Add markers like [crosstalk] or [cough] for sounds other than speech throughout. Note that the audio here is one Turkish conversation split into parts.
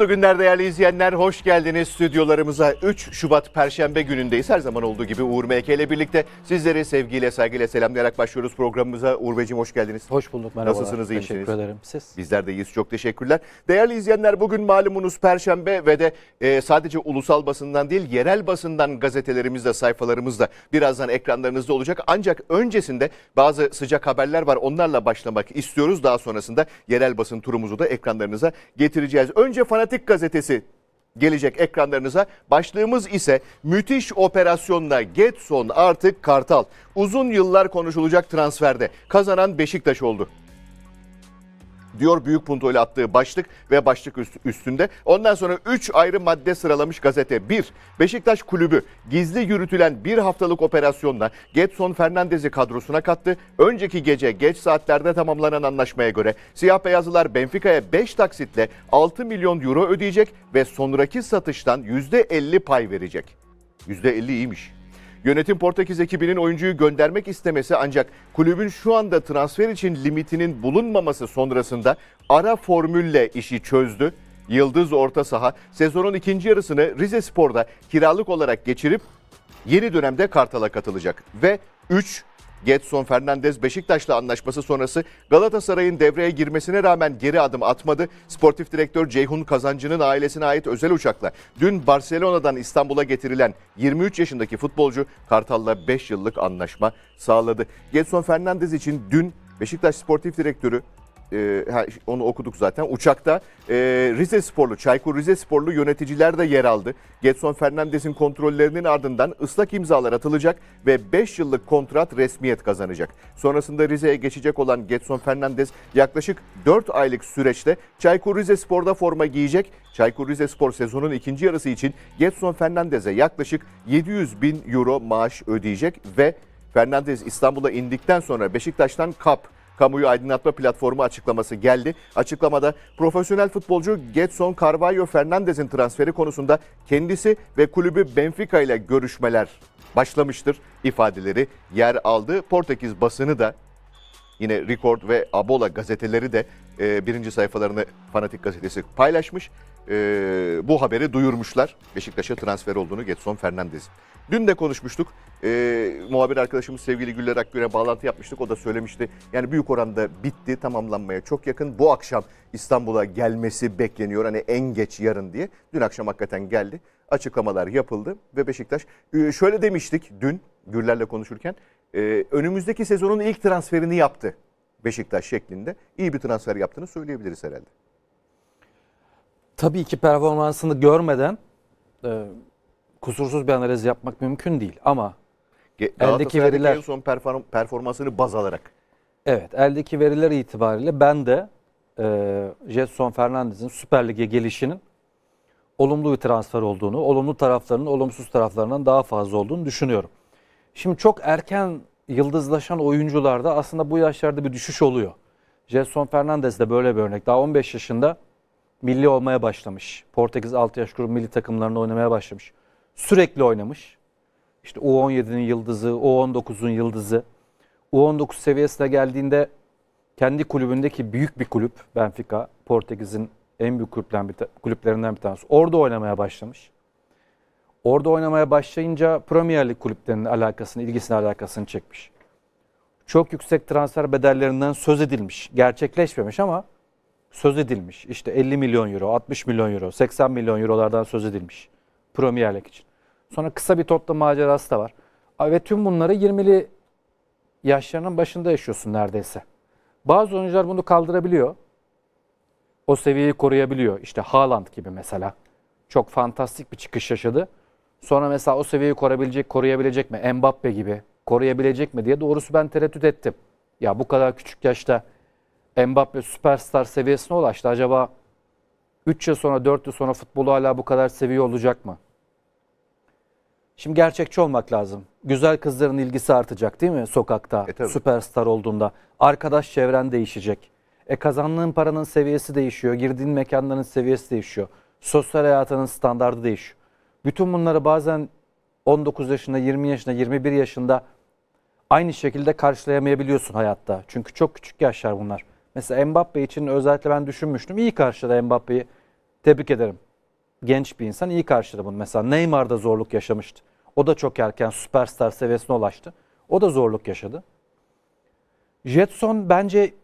Mutlu günler değerli izleyenler. Hoş geldiniz stüdyolarımıza. 3 Şubat Perşembe günündeyiz. Her zaman olduğu gibi Uğur MK ile birlikte sizleri sevgiyle, saygıyla selamlayarak başlıyoruz programımıza. Uğur Beyciğim hoş geldiniz. Hoş bulduk merhabalar. Nasılsınız? Iyi Teşekkür ederim. Siz? Bizler de iyiyiz. Çok teşekkürler. Değerli izleyenler bugün malumunuz Perşembe ve de e, sadece ulusal basından değil yerel basından gazetelerimizde, sayfalarımızda birazdan ekranlarınızda olacak. Ancak öncesinde bazı sıcak haberler var. Onlarla başlamak istiyoruz. Daha sonrasında yerel basın turumuzu da ekranlarınıza getireceğiz. Önce fanatik Demokratik Gazetesi gelecek ekranlarınıza. Başlığımız ise müthiş operasyonla Getson artık Kartal. Uzun yıllar konuşulacak transferde kazanan Beşiktaş oldu diyor büyük puntoyla attığı başlık ve başlık üstünde. Ondan sonra 3 ayrı madde sıralamış gazete. 1. Beşiktaş Kulübü gizli yürütülen bir haftalık operasyonla Getson Fernandez'i kadrosuna kattı. Önceki gece geç saatlerde tamamlanan anlaşmaya göre siyah beyazlılar Benfica'ya 5 taksitle 6 milyon euro ödeyecek ve sonraki satıştan %50 pay verecek. %50 iyiymiş. Yönetim Portekiz ekibinin oyuncuyu göndermek istemesi ancak kulübün şu anda transfer için limitinin bulunmaması sonrasında ara formülle işi çözdü. Yıldız orta saha sezonun ikinci yarısını Rize Spor'da kiralık olarak geçirip yeni dönemde Kartal'a katılacak ve 3 Getson Fernandez Beşiktaş'la anlaşması sonrası Galatasaray'ın devreye girmesine rağmen geri adım atmadı. Sportif direktör Ceyhun Kazancı'nın ailesine ait özel uçakla dün Barcelona'dan İstanbul'a getirilen 23 yaşındaki futbolcu Kartal'la 5 yıllık anlaşma sağladı. Getson Fernandez için dün Beşiktaş Sportif Direktörü e, onu okuduk zaten. Uçakta e, Rize Sporlu, Çaykur Rize Sporlu yöneticiler de yer aldı. Getson Fernandez'in kontrollerinin ardından ıslak imzalar atılacak ve 5 yıllık kontrat resmiyet kazanacak. Sonrasında Rize'ye geçecek olan Getson Fernandez yaklaşık 4 aylık süreçte Çaykur Rize Spor'da forma giyecek. Çaykur Rize Spor sezonun ikinci yarısı için Getson Fernandez'e yaklaşık 700 bin euro maaş ödeyecek ve Fernandez İstanbul'a indikten sonra Beşiktaş'tan kap kamuyu aydınlatma platformu açıklaması geldi. Açıklamada profesyonel futbolcu Getson Carvalho Fernandez'in transferi konusunda kendisi ve kulübü Benfica ile görüşmeler başlamıştır ifadeleri yer aldı. Portekiz basını da yine Record ve Abola gazeteleri de e, birinci sayfalarını Fanatik Gazetesi paylaşmış e, bu haberi duyurmuşlar. Beşiktaş'a transfer olduğunu Getson Fernandez. Dün de konuşmuştuk. E, muhabir arkadaşımız sevgili Güller Akgüne bağlantı yapmıştık. O da söylemişti. Yani büyük oranda bitti, tamamlanmaya çok yakın. Bu akşam İstanbul'a gelmesi bekleniyor. Hani en geç yarın diye. Dün akşam hakikaten geldi. Açıklamalar yapıldı ve Beşiktaş e, şöyle demiştik dün Güllerle konuşurken. E, önümüzdeki sezonun ilk transferini yaptı Beşiktaş şeklinde. iyi bir transfer yaptığını söyleyebiliriz herhalde tabii ki performansını görmeden e, kusursuz bir analiz yapmak mümkün değil ama eldeki veriler en son perform performansını baz alarak. Evet, eldeki veriler itibariyle ben de e, Jetson Fernandez'in Süper Lig'e gelişinin olumlu bir transfer olduğunu, olumlu taraflarının olumsuz taraflarından daha fazla olduğunu düşünüyorum. Şimdi çok erken yıldızlaşan oyuncularda aslında bu yaşlarda bir düşüş oluyor. Jetson Fernandez de böyle bir örnek. Daha 15 yaşında milli olmaya başlamış. Portekiz 6 yaş grubu milli takımlarında oynamaya başlamış. Sürekli oynamış. İşte U17'nin yıldızı, U19'un yıldızı. U19 seviyesine geldiğinde kendi kulübündeki büyük bir kulüp Benfica, Portekiz'in en büyük kulüplerinden bir tanesi. Orada oynamaya başlamış. Orada oynamaya başlayınca Premier Lig kulüplerinin alakasını, ilgisini alakasını çekmiş. Çok yüksek transfer bedellerinden söz edilmiş. Gerçekleşmemiş ama söz edilmiş. İşte 50 milyon euro, 60 milyon euro, 80 milyon eurolardan söz edilmiş. Premier Lig için. Sonra kısa bir topla macerası da var. Ve tüm bunları 20'li yaşlarının başında yaşıyorsun neredeyse. Bazı oyuncular bunu kaldırabiliyor. O seviyeyi koruyabiliyor. İşte Haaland gibi mesela. Çok fantastik bir çıkış yaşadı. Sonra mesela o seviyeyi korabilecek, koruyabilecek mi? Mbappe gibi koruyabilecek mi diye doğrusu ben tereddüt ettim. Ya bu kadar küçük yaşta Mbappe süperstar seviyesine ulaştı. Acaba 3 yıl sonra 4 yıl sonra futbolu hala bu kadar seviye olacak mı? Şimdi gerçekçi olmak lazım. Güzel kızların ilgisi artacak değil mi sokakta e, süperstar olduğunda? Arkadaş çevren değişecek. E kazandığın paranın seviyesi değişiyor. Girdiğin mekanların seviyesi değişiyor. Sosyal hayatının standardı değişiyor. Bütün bunları bazen 19 yaşında, 20 yaşında, 21 yaşında aynı şekilde karşılayamayabiliyorsun hayatta. Çünkü çok küçük yaşlar bunlar. Mesela Mbappe için özellikle ben düşünmüştüm. İyi karşıladı Mbappe'yi. Tebrik ederim. Genç bir insan iyi karşıladı bunu. Mesela Neymar da zorluk yaşamıştı. O da çok erken süperstar seviyesine ulaştı. O da zorluk yaşadı. Jetson bence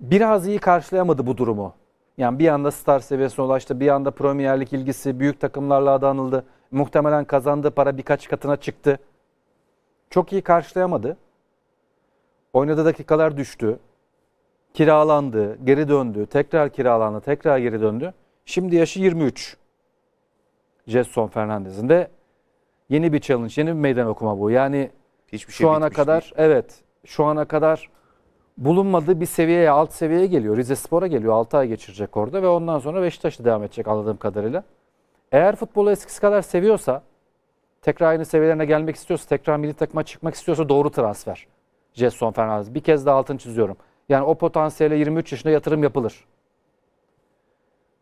biraz iyi karşılayamadı bu durumu. Yani bir anda star seviyesine ulaştı. Bir anda Premier Lig ilgisi büyük takımlarla adanıldı. Muhtemelen kazandığı para birkaç katına çıktı. Çok iyi karşılayamadı. Oynadığı dakikalar düştü kiralandı, geri döndü, tekrar kiralandı, tekrar geri döndü. Şimdi yaşı 23. Jetson Fernandez'in de yeni bir challenge, yeni bir meydan okuma bu. Yani Hiçbir şey şu ana kadar değil. evet, şu ana kadar bulunmadığı bir seviyeye, alt seviyeye geliyor. Rize Spor'a geliyor. 6 ay geçirecek orada ve ondan sonra Beşiktaş'ta devam edecek anladığım kadarıyla. Eğer futbolu eskisi kadar seviyorsa, tekrar aynı seviyelerine gelmek istiyorsa, tekrar milli takıma çıkmak istiyorsa doğru transfer. Jetson Fernandez. Bir kez daha altını çiziyorum. Yani o potansiyele 23 yaşında yatırım yapılır.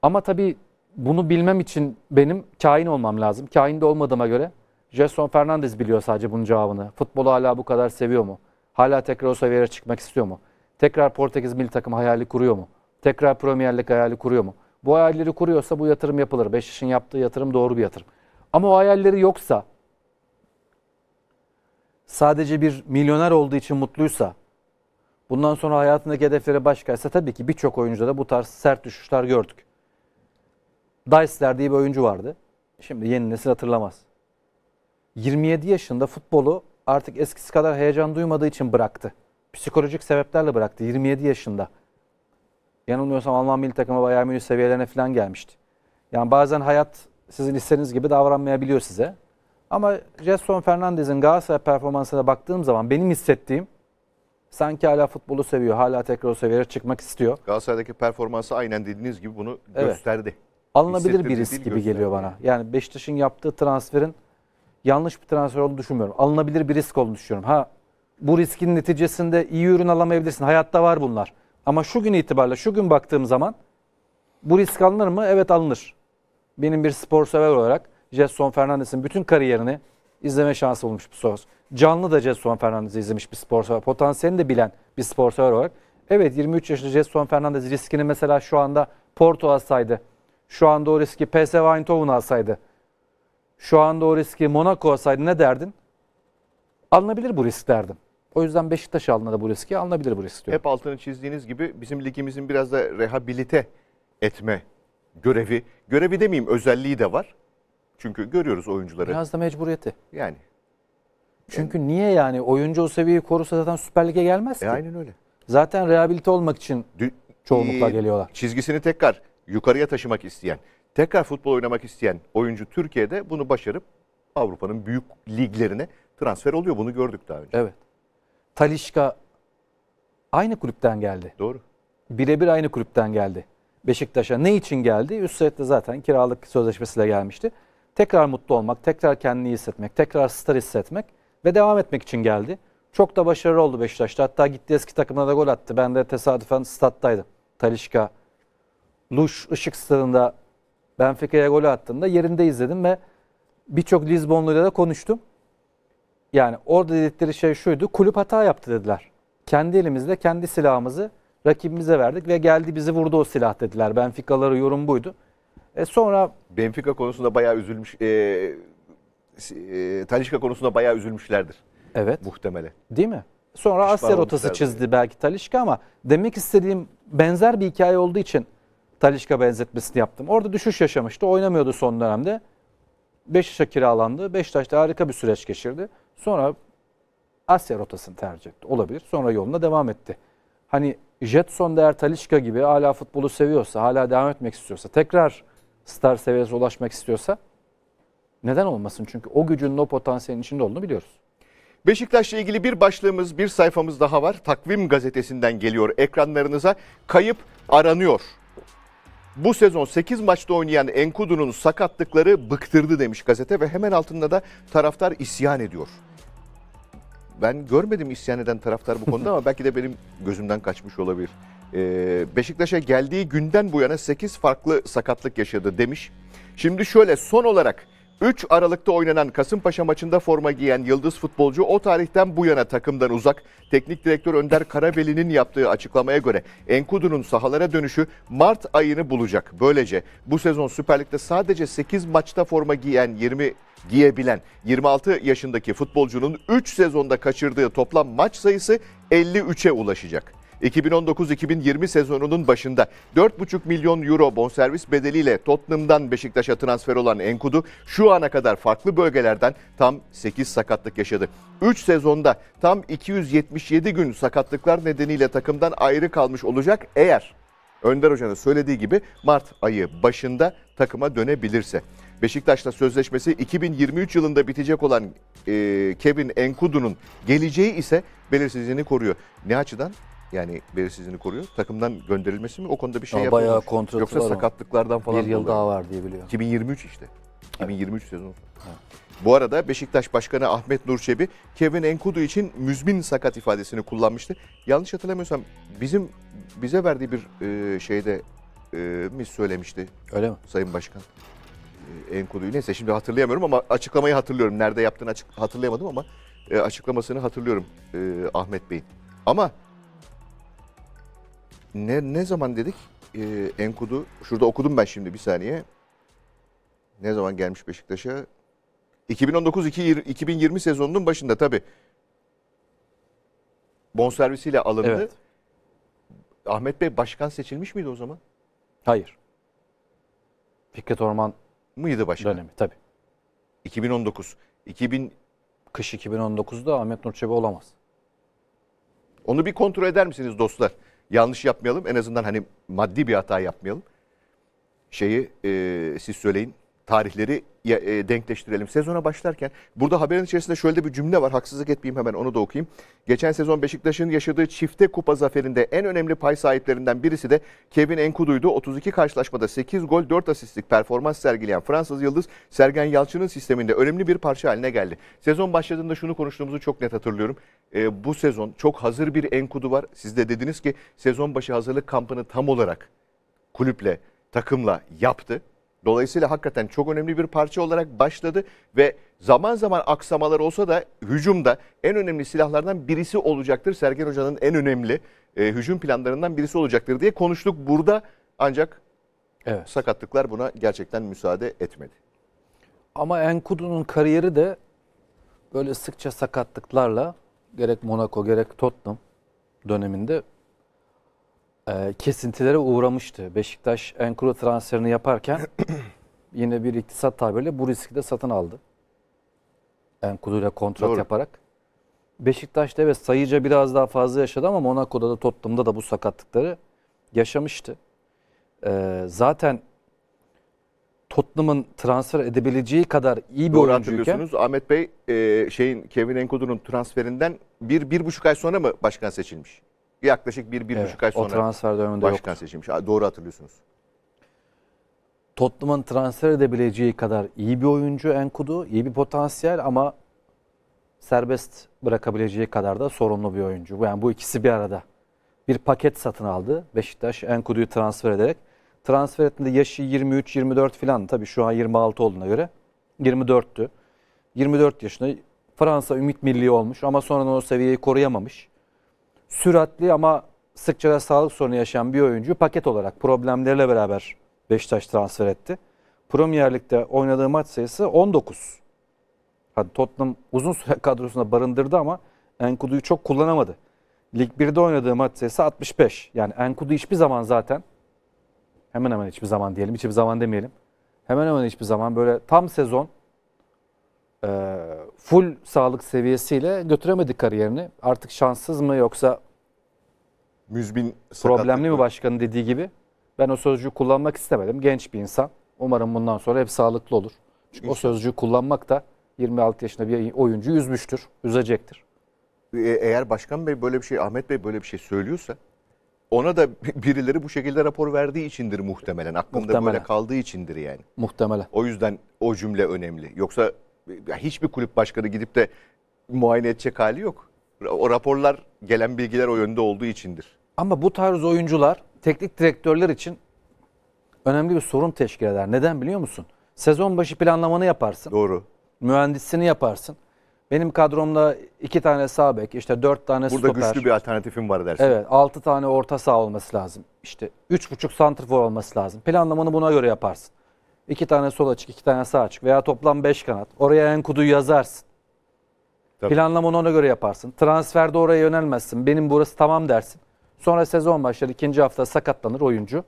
Ama tabii bunu bilmem için benim kain olmam lazım. Kainde olmadığıma göre Jason Fernandez biliyor sadece bunun cevabını. Futbolu hala bu kadar seviyor mu? Hala tekrar o seviyeye çıkmak istiyor mu? Tekrar Portekiz milli takım hayali kuruyor mu? Tekrar Premier Lig hayali kuruyor mu? Bu hayalleri kuruyorsa bu yatırım yapılır. yaşın yaptığı yatırım doğru bir yatırım. Ama o hayalleri yoksa, sadece bir milyoner olduğu için mutluysa, Bundan sonra hayatındaki hedefleri başkaysa tabii ki birçok oyuncuda da bu tarz sert düşüşler gördük. Dice'ler diye bir oyuncu vardı. Şimdi yeni nesil hatırlamaz. 27 yaşında futbolu artık eskisi kadar heyecan duymadığı için bıraktı. Psikolojik sebeplerle bıraktı 27 yaşında. Yanılmıyorsam Alman milli takımı Bayern Münih seviyelerine falan gelmişti. Yani bazen hayat sizin istediğiniz gibi davranmayabiliyor size. Ama Jason Fernandez'in Galatasaray performansına baktığım zaman benim hissettiğim sanki hala futbolu seviyor. Hala tekrar o seviyelere çıkmak istiyor. Galatasaray'daki performansı aynen dediğiniz gibi bunu evet. gösterdi. Alınabilir bir risk gibi gösterdi. geliyor bana. Yani Beşiktaş'ın yaptığı transferin yanlış bir transfer olduğunu düşünmüyorum. Alınabilir bir risk olduğunu düşünüyorum. Ha bu riskin neticesinde iyi ürün alamayabilirsin. Hayatta var bunlar. Ama şu gün itibariyle şu gün baktığım zaman bu risk alınır mı? Evet alınır. Benim bir spor sever olarak Jason Fernandes'in bütün kariyerini izleme şansı olmuş bu spor. Canlı da Jetson Fernandez'i izlemiş bir sportör. Potansiyelini de bilen bir sportör olarak. Evet 23 yaşında Jetson Fernandez riskini mesela şu anda Porto alsaydı. Şu anda o riski PSV Eindhoven alsaydı. Şu anda o riski Monaco alsaydı ne derdin? Alınabilir bu risk derdim. O yüzden Beşiktaş alına da bu riski alınabilir bu risk diyorum. Hep altını çizdiğiniz gibi bizim ligimizin biraz da rehabilite etme görevi, görevi demeyeyim özelliği de var. Çünkü görüyoruz oyuncuları. Biraz da mecburiyeti. Yani. Çünkü yani. niye yani oyuncu o seviyeyi korusa zaten Süper Lig'e gelmez e, ki. E aynen öyle. Zaten rehabilite olmak için Dü çoğunlukla geliyorlar. Çizgisini tekrar yukarıya taşımak isteyen, tekrar futbol oynamak isteyen oyuncu Türkiye'de bunu başarıp Avrupa'nın büyük liglerine transfer oluyor. Bunu gördük daha önce. Evet. Talişka aynı kulüpten geldi. Doğru. Birebir aynı kulüpten geldi. Beşiktaş'a ne için geldi? Üst de zaten kiralık sözleşmesiyle gelmişti tekrar mutlu olmak, tekrar kendini iyi hissetmek, tekrar star hissetmek ve devam etmek için geldi. Çok da başarılı oldu Beşiktaş'ta. Hatta gitti eski takımına da gol attı. Ben de tesadüfen stat'taydım. Talişka, Luş Işık stadında Benfica'ya gol attığında yerinde izledim ve birçok Lizbonluyla da konuştum. Yani orada dedikleri şey şuydu. Kulüp hata yaptı dediler. Kendi elimizle kendi silahımızı rakibimize verdik ve geldi bizi vurdu o silah dediler. Benfica'ları yorum buydu. E sonra Benfica konusunda bayağı üzülmüş e, e, Talişka konusunda bayağı üzülmüşlerdir. Evet. Muhtemelen. Değil mi? Sonra Pişman Asya rotası çizdi belki Talişka ama demek istediğim benzer bir hikaye olduğu için Talişka benzetmesini yaptım. Orada düşüş yaşamıştı. Oynamıyordu son dönemde. Beşiktaş'a kiralandı. Beşiktaş'ta harika bir süreç geçirdi. Sonra Asya rotasını tercih etti. Olabilir. Sonra yoluna devam etti. Hani Jetson değer Talişka gibi hala futbolu seviyorsa, hala devam etmek istiyorsa tekrar star seviyesine ulaşmak istiyorsa neden olmasın? Çünkü o gücün o potansiyelin içinde olduğunu biliyoruz. Beşiktaş'la ilgili bir başlığımız, bir sayfamız daha var. Takvim gazetesinden geliyor ekranlarınıza. Kayıp aranıyor. Bu sezon 8 maçta oynayan Enkudu'nun sakatlıkları bıktırdı demiş gazete ve hemen altında da taraftar isyan ediyor. Ben görmedim isyan eden taraftar bu konuda [laughs] ama belki de benim gözümden kaçmış olabilir. Ee, Beşiktaş'a geldiği günden bu yana 8 farklı sakatlık yaşadı demiş. Şimdi şöyle son olarak 3 Aralık'ta oynanan Kasımpaşa maçında forma giyen yıldız futbolcu o tarihten bu yana takımdan uzak. Teknik direktör Önder Karabeli'nin yaptığı açıklamaya göre Enkudu'nun sahalara dönüşü Mart ayını bulacak. Böylece bu sezon Süper Lig'de sadece 8 maçta forma giyen 20 giyebilen 26 yaşındaki futbolcunun 3 sezonda kaçırdığı toplam maç sayısı 53'e ulaşacak. 2019-2020 sezonunun başında 4,5 milyon euro bonservis bedeliyle Tottenham'dan Beşiktaş'a transfer olan Enkudu şu ana kadar farklı bölgelerden tam 8 sakatlık yaşadı. 3 sezonda tam 277 gün sakatlıklar nedeniyle takımdan ayrı kalmış olacak eğer Önder Hoca'nın söylediği gibi Mart ayı başında takıma dönebilirse. Beşiktaş'la sözleşmesi 2023 yılında bitecek olan e, Kevin Enkudu'nun geleceği ise belirsizliğini koruyor. Ne açıdan? Yani belirsizliğini koruyor. Takımdan gönderilmesi mi? O konuda bir şey Ama bayağı yapmamış. Yoksa var sakatlıklardan falan. Bir yıl daha var diye biliyorum. 2023 işte. 2023 sezonu. Bu arada Beşiktaş Başkanı Ahmet Nurçebi Kevin Enkudu için müzmin sakat ifadesini kullanmıştı. Yanlış hatırlamıyorsam bizim bize verdiği bir e, şeyde e, mi söylemişti Öyle mi? Sayın Başkan? E, Enkudu'yu neyse şimdi hatırlayamıyorum ama açıklamayı hatırlıyorum. Nerede yaptığını açık, hatırlayamadım ama e, açıklamasını hatırlıyorum e, Ahmet Bey'in. Ama ne, ne zaman dedik? Ee, Enkudu, şurada okudum ben şimdi bir saniye. Ne zaman gelmiş Beşiktaş'a? 2019-2020 sezonunun başında tabii. Bonservisiyle alındı. Evet. Ahmet Bey başkan seçilmiş miydi o zaman? Hayır. Fikret Orman mıydı başkan? Dönemi tabii. 2019. 2000 kış 2019'da Ahmet Nur olamaz. Onu bir kontrol eder misiniz dostlar? yanlış yapmayalım. En azından hani maddi bir hata yapmayalım. Şeyi e, siz söyleyin. Tarihleri e, denkleştirelim. Sezona başlarken burada haberin içerisinde şöyle bir cümle var. Haksızlık etmeyeyim hemen onu da okuyayım. Geçen sezon Beşiktaş'ın yaşadığı çifte kupa zaferinde en önemli pay sahiplerinden birisi de Kevin Enkudu'ydu. 32 karşılaşmada 8 gol 4 asistlik performans sergileyen Fransız Yıldız Sergen Yalçın'ın sisteminde önemli bir parça haline geldi. Sezon başladığında şunu konuştuğumuzu çok net hatırlıyorum e, bu sezon çok hazır bir enkudu var. Siz de dediniz ki sezon başı hazırlık kampını tam olarak kulüple, takımla yaptı. Dolayısıyla hakikaten çok önemli bir parça olarak başladı ve zaman zaman aksamalar olsa da hücumda en önemli silahlardan birisi olacaktır. Sergen Hoca'nın en önemli e, hücum planlarından birisi olacaktır diye konuştuk burada ancak evet. sakatlıklar buna gerçekten müsaade etmedi. Ama Enkudu'nun kariyeri de böyle sıkça sakatlıklarla gerek Monaco gerek Tottenham döneminde e, kesintilere uğramıştı. Beşiktaş Enkuru transferini yaparken [clears throat] yine bir iktisat tabiriyle bu riski de satın aldı. Enkuru ile kontrat Doğru. yaparak. Beşiktaş'ta evet sayıca biraz daha fazla yaşadı ama Monaco'da da Tottenham'da da bu sakatlıkları yaşamıştı. E, zaten Tottenham'ın transfer edebileceği kadar iyi bir Doğru oyuncuyken. Ahmet Bey e, şeyin Kevin Enkudu'nun transferinden bir, bir buçuk ay sonra mı başkan seçilmiş? Yaklaşık bir, bir evet, buçuk ay sonra o transfer döneminde başkan yoktu. seçilmiş. Doğru hatırlıyorsunuz. Tottenham'ın transfer edebileceği kadar iyi bir oyuncu Enkudu, iyi bir potansiyel ama serbest bırakabileceği kadar da sorunlu bir oyuncu. Yani bu ikisi bir arada. Bir paket satın aldı Beşiktaş Enkudu'yu transfer ederek transfer ettiğinde yaşı 23-24 falan. Tabii şu an 26 olduğuna göre 24'tü. 24 yaşında Fransa ümit milli olmuş ama sonra o seviyeyi koruyamamış. Süratli ama sıkça da sağlık sorunu yaşayan bir oyuncu paket olarak problemlerle beraber Beşiktaş transfer etti. Premier Lig'de oynadığı maç sayısı 19. Hadi Tottenham uzun süre [laughs] kadrosunda barındırdı ama Enkudu'yu çok kullanamadı. Lig 1'de oynadığı maç sayısı 65. Yani Enkudu hiçbir zaman zaten hemen hemen hiçbir zaman diyelim, hiçbir zaman demeyelim. Hemen hemen hiçbir zaman böyle tam sezon e, full sağlık seviyesiyle götüremedi kariyerini. Artık şanssız mı yoksa Müzbin problemli mi başkanın dediği gibi? Ben o sözcüğü kullanmak istemedim. Genç bir insan. Umarım bundan sonra hep sağlıklı olur. Çünkü İnşallah. o sözcüğü kullanmak da 26 yaşında bir oyuncu üzmüştür, üzecektir. E, eğer Başkan Bey böyle bir şey, Ahmet Bey böyle bir şey söylüyorsa ona da [laughs] birileri bu şekilde rapor verdiği içindir muhtemelen. Aklında muhtemelen. böyle kaldığı içindir yani. Muhtemelen. O yüzden o cümle önemli. Yoksa hiçbir kulüp başkanı gidip de muayene edecek hali yok. O raporlar gelen bilgiler o yönde olduğu içindir. Ama bu tarz oyuncular teknik direktörler için önemli bir sorun teşkil eder. Neden biliyor musun? Sezon başı planlamanı yaparsın. Doğru. Mühendisini yaparsın. Benim kadromda iki tane sağ bek, işte dört tane Burada stoper. Burada güçlü bir alternatifim var dersin. Evet, altı tane orta sağ olması lazım. İşte üç buçuk santrfor olması lazım. Planlamanı buna göre yaparsın. İki tane sol açık, iki tane sağ açık veya toplam beş kanat. Oraya en Enkudu'yu yazarsın. Tabii. Planlamanı ona göre yaparsın. Transferde oraya yönelmezsin. Benim burası tamam dersin. Sonra sezon başlar, ikinci hafta sakatlanır oyuncu.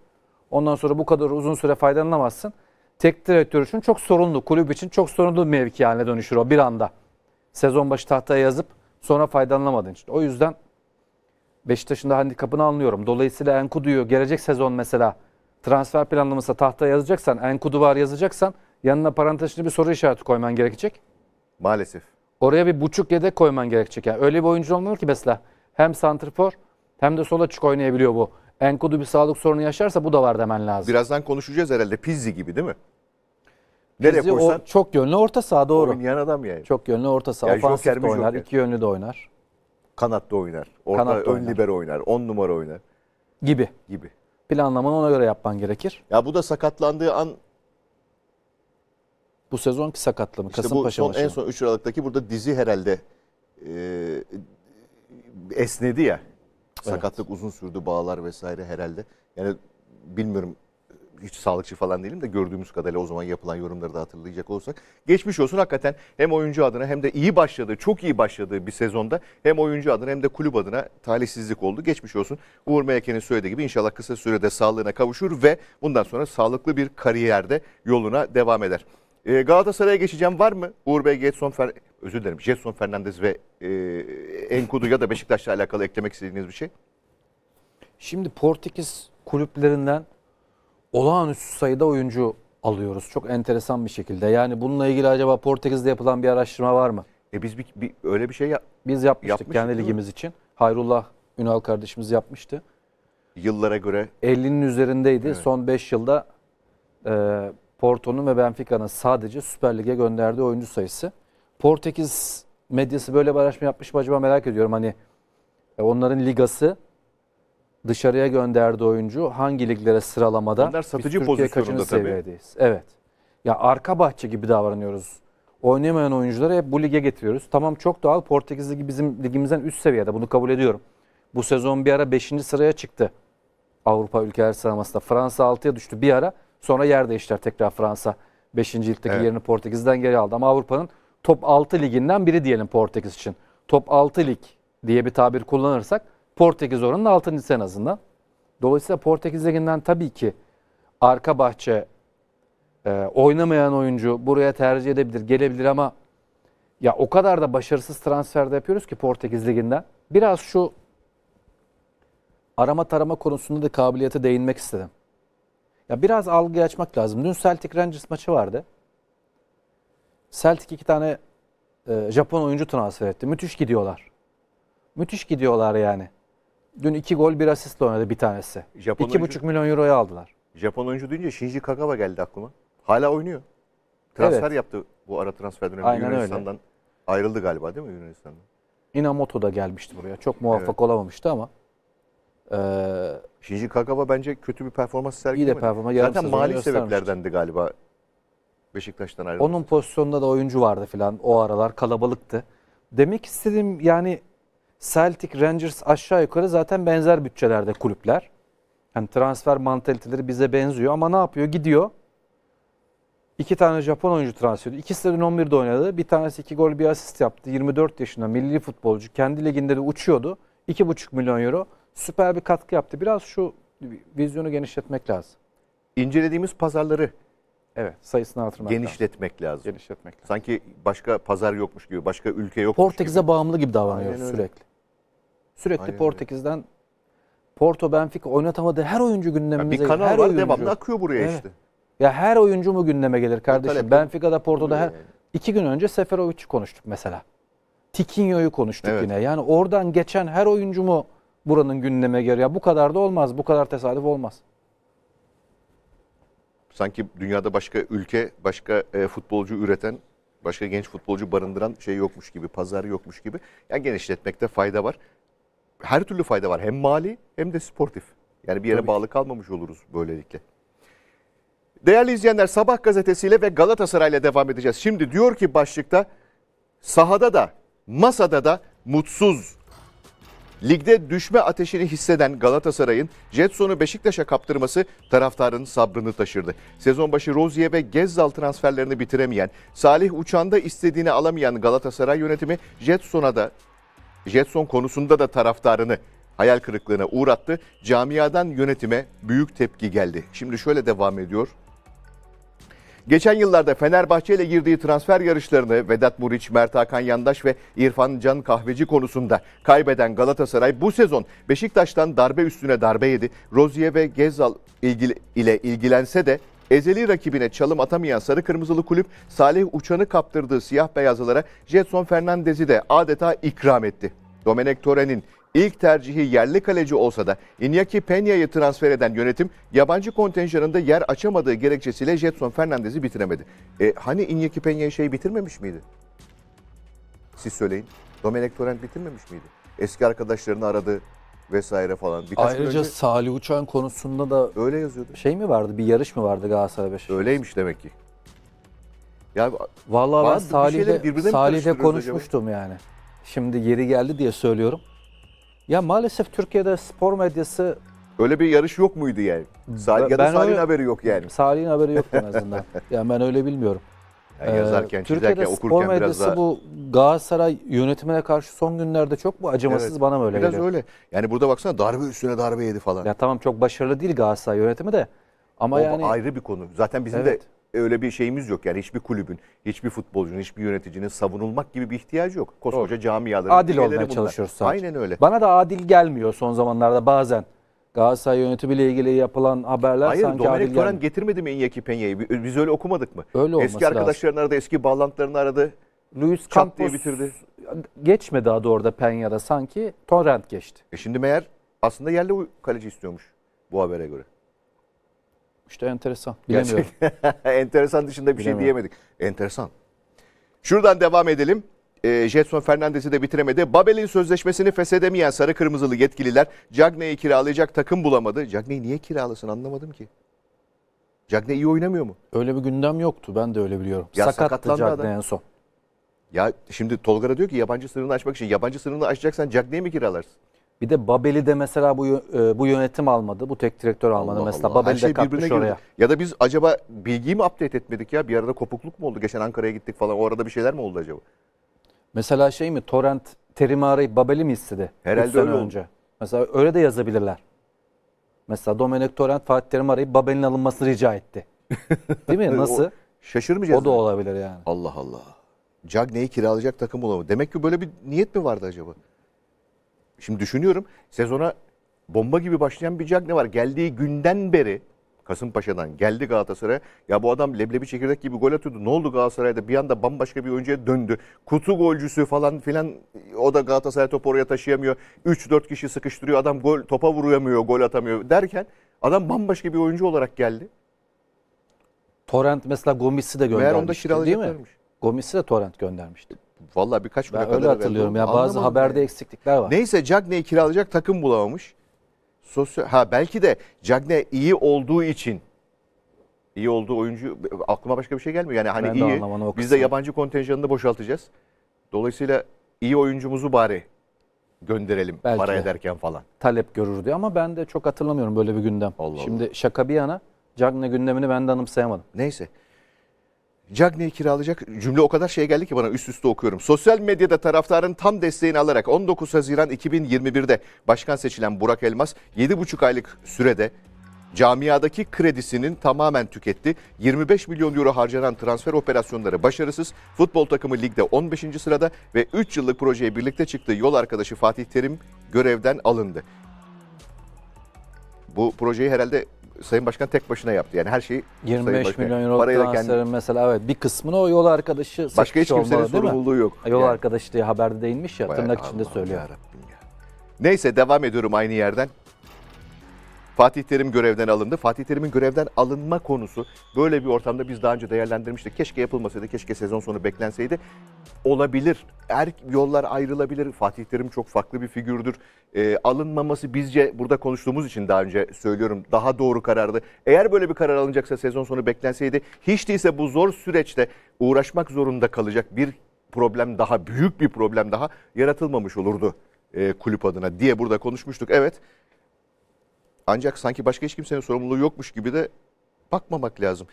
Ondan sonra bu kadar uzun süre faydalanamazsın. Tek direktör için çok sorunlu, kulüp için çok sorunlu mevki haline dönüşür o bir anda sezon başı tahtaya yazıp sonra faydalanamadığın için. O yüzden Beşiktaş'ın da handikapını anlıyorum. Dolayısıyla Enkudu'yu gelecek sezon mesela transfer planlamasına tahtaya yazacaksan, Enkudu var yazacaksan yanına parantez içinde bir soru işareti koyman gerekecek. Maalesef. Oraya bir buçuk yedek koyman gerekecek. Yani öyle bir oyuncu olmuyor ki mesela hem santrfor hem de sola çık oynayabiliyor bu. Enkudu bir sağlık sorunu yaşarsa bu da var demen lazım. Birazdan konuşacağız herhalde Pizzi gibi değil mi? Nereye Bizi çok yönlü orta saha doğru. Oynayan adam yani. Çok yönlü orta saha. Yani Ofansif de oynar, joker. iki yönlü de oynar. Kanatta oynar. Orta Kanatta ön oynar. libero oynar. On numara oynar. Gibi. Gibi. Planlamanı ona göre yapman gerekir. Ya bu da sakatlandığı an bu sezonki sakatlığı mı? İşte Kasımpaşa bu son, en son 3 Aralık'taki burada dizi herhalde e, esnedi ya. Sakatlık evet. uzun sürdü bağlar vesaire herhalde. Yani bilmiyorum hiç sağlıkçı falan değilim de gördüğümüz kadarıyla o zaman yapılan yorumları da hatırlayacak olursak. Geçmiş olsun hakikaten hem oyuncu adına hem de iyi başladığı, çok iyi başladığı bir sezonda hem oyuncu adına hem de kulüp adına talihsizlik oldu. Geçmiş olsun. Uğur Meyeke'nin söylediği gibi inşallah kısa sürede sağlığına kavuşur ve bundan sonra sağlıklı bir kariyerde yoluna devam eder. Ee, Galatasaray'a geçeceğim var mı? Uğur Bey, Getson, Fer özür dilerim. Jetson Fernandez ve e, Enkudu ya da Beşiktaş'la alakalı eklemek istediğiniz bir şey? Şimdi Portekiz kulüplerinden olağanüstü sayıda oyuncu alıyoruz. Çok enteresan bir şekilde. Yani bununla ilgili acaba Portekiz'de yapılan bir araştırma var mı? E biz bir, bir öyle bir şey yap biz yapmıştık, yapmıştık kendi ligimiz için. Hayrullah Ünal kardeşimiz yapmıştı. Yıllara göre 50'nin üzerindeydi. Evet. Son 5 yılda e, Porto'nun ve Benfica'nın sadece Süper Lig'e gönderdiği oyuncu sayısı. Portekiz medyası böyle bir araştırma yapmış mı acaba merak ediyorum. Hani e, onların ligası dışarıya gönderdiği oyuncu hangi liglere sıralamada Onlar satıcı biz Türkiye kaçıncı tabii. seviyedeyiz? Evet. Ya arka bahçe gibi davranıyoruz. Oynamayan oyuncuları hep bu lige getiriyoruz. Tamam çok doğal Portekiz Ligi bizim ligimizden üst seviyede bunu kabul ediyorum. Bu sezon bir ara 5. sıraya çıktı. Avrupa ülkeler sıralamasında. Fransa 6'ya düştü bir ara. Sonra yer değiştiler tekrar Fransa. 5. ilkteki evet. yerini Portekiz'den geri aldı. Ama Avrupa'nın top 6 liginden biri diyelim Portekiz için. Top 6 lig diye bir tabir kullanırsak Portekiz oranında 6. en azından. Dolayısıyla Portekiz liginden tabii ki arka bahçe e, oynamayan oyuncu buraya tercih edebilir, gelebilir ama ya o kadar da başarısız transfer de yapıyoruz ki Portekiz liginden. Biraz şu arama tarama konusunda da kabiliyete değinmek istedim. Ya biraz algı açmak lazım. Dün Celtic Rangers maçı vardı. Celtic iki tane e, Japon oyuncu transfer etti. Müthiş gidiyorlar. Müthiş gidiyorlar yani. Dün iki gol bir asistle oynadı bir tanesi. Japon iki oyuncu, buçuk milyon euroya aldılar. Japon oyuncu deyince Shinji Kagawa geldi aklıma. Hala oynuyor. Transfer evet. yaptı bu ara transfer döneminde Aynen Yunanistan'dan öyle. ayrıldı galiba değil mi Yunanistan'dan? Inamoto da gelmişti buraya. Çok muvaffak evet. olamamıştı ama. E, Shinji Kagawa bence kötü bir performans sergilemedi. İyi de performans. Zaten mali sebeplerdendi galiba Beşiktaş'tan ayrıldı. Onun pozisyonunda da oyuncu vardı filan o aralar kalabalıktı. Demek istediğim yani Celtic Rangers aşağı yukarı zaten benzer bütçelerde kulüpler. Yani transfer mantaliteleri bize benziyor ama ne yapıyor? Gidiyor. İki tane Japon oyuncu transfer ediyor. İkisi de 11'de oynadı. Bir tanesi iki gol bir asist yaptı. 24 yaşında milli futbolcu. Kendi liginde de uçuyordu. 2,5 milyon euro. Süper bir katkı yaptı. Biraz şu vizyonu genişletmek lazım. İncelediğimiz pazarları Evet, sayısını artırmak genişletmek lazım. lazım. Genişletmek lazım. Sanki başka pazar yokmuş gibi, başka ülke yokmuş Portekiz'e gibi. bağımlı gibi davranıyoruz sürekli. Sürekli Aynen. Portekiz'den Porto, Benfica oynatamadı. Her oyuncu gündemimize ya Bir kanal her var oyuncu. devamlı akıyor buraya evet. işte. Ya her oyuncu mu gündeme gelir kardeşim? Talep, Benfica'da, Porto'da her... Yani. İki gün önce Seferovic'i konuştuk mesela. Tikinyo'yu konuştuk evet. yine. Yani oradan geçen her oyuncu mu buranın gündeme geliyor? Ya bu kadar da olmaz. Bu kadar tesadüf olmaz. Sanki dünyada başka ülke, başka e, futbolcu üreten, başka genç futbolcu barındıran şey yokmuş gibi, pazar yokmuş gibi. Yani genişletmekte fayda var her türlü fayda var. Hem mali hem de sportif. Yani bir yere Tabii. bağlı kalmamış oluruz böylelikle. Değerli izleyenler Sabah gazetesiyle ve Galatasaray'la devam edeceğiz. Şimdi diyor ki başlıkta sahada da masada da mutsuz. Ligde düşme ateşini hisseden Galatasaray'ın Jetson'u Beşiktaş'a kaptırması taraftarın sabrını taşırdı. Sezon başı Rozier ve Gezzal transferlerini bitiremeyen, Salih Uçan'da istediğini alamayan Galatasaray yönetimi Jetson'a da Jetson konusunda da taraftarını hayal kırıklığına uğrattı. Camiadan yönetime büyük tepki geldi. Şimdi şöyle devam ediyor. Geçen yıllarda Fenerbahçe ile girdiği transfer yarışlarını Vedat Muriç, Mert Hakan Yandaş ve İrfan Can Kahveci konusunda kaybeden Galatasaray bu sezon Beşiktaş'tan darbe üstüne darbe yedi. Rozier ve Gezal ilgili, ile ilgilense de Ezeli rakibine çalım atamayan sarı kırmızılı kulüp Salih Uçan'ı kaptırdığı siyah beyazlılara Jetson Fernandez'i de adeta ikram etti. Domenek Torren'in ilk tercihi yerli kaleci olsa da Iñaki Peña'yı transfer eden yönetim yabancı kontenjanında yer açamadığı gerekçesiyle Jetson Fernandez'i bitiremedi. E, hani Iñaki Peña'yı şey bitirmemiş miydi? Siz söyleyin. Domenek Torrent bitirmemiş miydi? Eski arkadaşlarını aradı, vesaire falan. Birkaç Ayrıca önce... Salih Uçan konusunda da öyle yazıyordu. Şey mi vardı? Bir yarış mı vardı Galatasaray Beşiktaş? Öyleymiş demek ki. Ya vallahi ben Salih'le Salih'le konuşmuştum acaba? yani. Şimdi yeri geldi diye söylüyorum. Ya maalesef Türkiye'de spor medyası Öyle bir yarış yok muydu yani? Salih, ya da Salih'in haberi yok yani. Salih'in haberi yok en azından. [laughs] yani ben öyle bilmiyorum. Yani yazarken, ee, Türkiye'de çizerken, okurken spor medyası biraz daha... bu Galatasaray yönetimine karşı son günlerde çok mu acımasız evet, bana öyle biraz geliyor. öyle. Yani burada baksana darbe üstüne darbe yedi falan. Ya tamam çok başarılı değil Galatasaray yönetimi de. Ama o yani ayrı bir konu. Zaten bizim evet. de öyle bir şeyimiz yok yani hiçbir kulübün, hiçbir futbolcunun, hiçbir yöneticinin savunulmak gibi bir ihtiyacı yok. Koskoca Doğru. camiaların adil olmaya bunlar. çalışıyoruz. Sadece. Aynen öyle. Bana da adil gelmiyor son zamanlarda bazen. Galatasaray yönetimiyle ilgili yapılan haberler Hayır, sanki Domenek Tören yani. getirmedi mi Iñaki Peña'yı? Biz öyle okumadık mı? Öyle olması Eski arkadaşlarını lazım. aradı, eski bağlantılarını aradı. Luis Campos bitirdi. geçmedi adı orada Peña'da sanki. Torrent geçti. E şimdi meğer aslında yerli kaleci istiyormuş bu habere göre. İşte enteresan. Bilemiyorum. [laughs] enteresan dışında bir şey Bilemiyorum. şey diyemedik. Enteresan. Şuradan devam edelim e, Jetson Fernandez'i de bitiremedi. Babel'in sözleşmesini feshedemeyen sarı kırmızılı yetkililer Cagney'i kiralayacak takım bulamadı. Cagney niye kiralasın anlamadım ki. Cagney iyi oynamıyor mu? Öyle bir gündem yoktu ben de öyle biliyorum. Ya Sakattı Cagney en son. Ya şimdi Tolga'da diyor ki yabancı sınırını açmak için yabancı sınırını açacaksan Cagney'i mi kiralarsın? Bir de Babel'i de mesela bu e, bu yönetim almadı. Bu tek direktör almadı Allah mesela. Babel Babel'i şey de katmış girdi. oraya. Ya da biz acaba bilgiyi mi update etmedik ya? Bir arada kopukluk mu oldu? Geçen Ankara'ya gittik falan. O arada bir şeyler mi oldu acaba? Mesela şey mi torrent terimi arayıp Babel'i mi istedi? Herhalde sene öyle önce. Mesela öyle de yazabilirler. Mesela Domenek Torrent Fatih Terim arayıp Babel'in alınmasını rica etti. [laughs] Değil mi? Nasıl? o, şaşırmayacağız. O da olabilir yani. Allah Allah. Cagney'i kiralayacak takım olamadı. Demek ki böyle bir niyet mi vardı acaba? Şimdi düşünüyorum sezona bomba gibi başlayan bir Cagney var. Geldiği günden beri Kasımpaşa'dan geldi Galatasaray. Ya bu adam leblebi çekirdek gibi gol atıyordu. Ne oldu Galatasaray'da? Bir anda bambaşka bir oyuncuya döndü. Kutu golcüsü falan filan o da Galatasaray topu oraya taşıyamıyor. 3-4 kişi sıkıştırıyor. Adam gol topa vuruyamıyor, gol atamıyor derken adam bambaşka bir oyuncu olarak geldi. Torrent mesela Gomis'i de göndermişti Meğer onda Değil mi? Gomis'i de Torrent göndermişti. Valla birkaç gün kadar. hatırlıyorum ya bazı haberde yani. eksiklikler var. Neyse Cagney'i kiralayacak takım bulamamış sosyal ha belki de Cagne iyi olduğu için iyi olduğu oyuncu aklıma başka bir şey gelmiyor. Yani hani ben iyi. De biz de yabancı kontenjanını boşaltacağız. Dolayısıyla iyi oyuncumuzu bari gönderelim Belki para ederken falan. Talep görürdü ama ben de çok hatırlamıyorum böyle bir gündem. Allah Şimdi Allah. şaka bir yana Cagne gündemini ben de anımsayamadım. Neyse. Cagney'i kiralayacak cümle o kadar şey geldi ki bana üst üste okuyorum. Sosyal medyada taraftarın tam desteğini alarak 19 Haziran 2021'de başkan seçilen Burak Elmas 7,5 aylık sürede camiadaki kredisinin tamamen tüketti. 25 milyon euro harcanan transfer operasyonları başarısız. Futbol takımı ligde 15. sırada ve 3 yıllık projeye birlikte çıktığı yol arkadaşı Fatih Terim görevden alındı. Bu projeyi herhalde Sayın Başkan tek başına yaptı. Yani her şeyi 25 Sayın milyon euro transferin kendi... mesela evet bir kısmını o yol arkadaşı Başka hiç kimsenin sorumluluğu yok. Yol yani. arkadaşı diye haberde değinmiş ya Bayağı tırnak içinde Allah söylüyor. Ya. Neyse devam ediyorum aynı yerden. Fatih Terim görevden alındı. Fatih Terim'in görevden alınma konusu böyle bir ortamda biz daha önce değerlendirmiştik. Keşke yapılmasaydı, keşke sezon sonu beklenseydi. Olabilir. Er, yollar ayrılabilir. Fatih Terim çok farklı bir figürdür. E, alınmaması bizce burada konuştuğumuz için daha önce söylüyorum daha doğru karardı. Eğer böyle bir karar alınacaksa sezon sonu beklenseydi hiç değilse bu zor süreçte uğraşmak zorunda kalacak bir problem daha büyük bir problem daha yaratılmamış olurdu e, kulüp adına diye burada konuşmuştuk. Evet ancak sanki başka hiç kimsenin sorumluluğu yokmuş gibi de bakmamak lazım.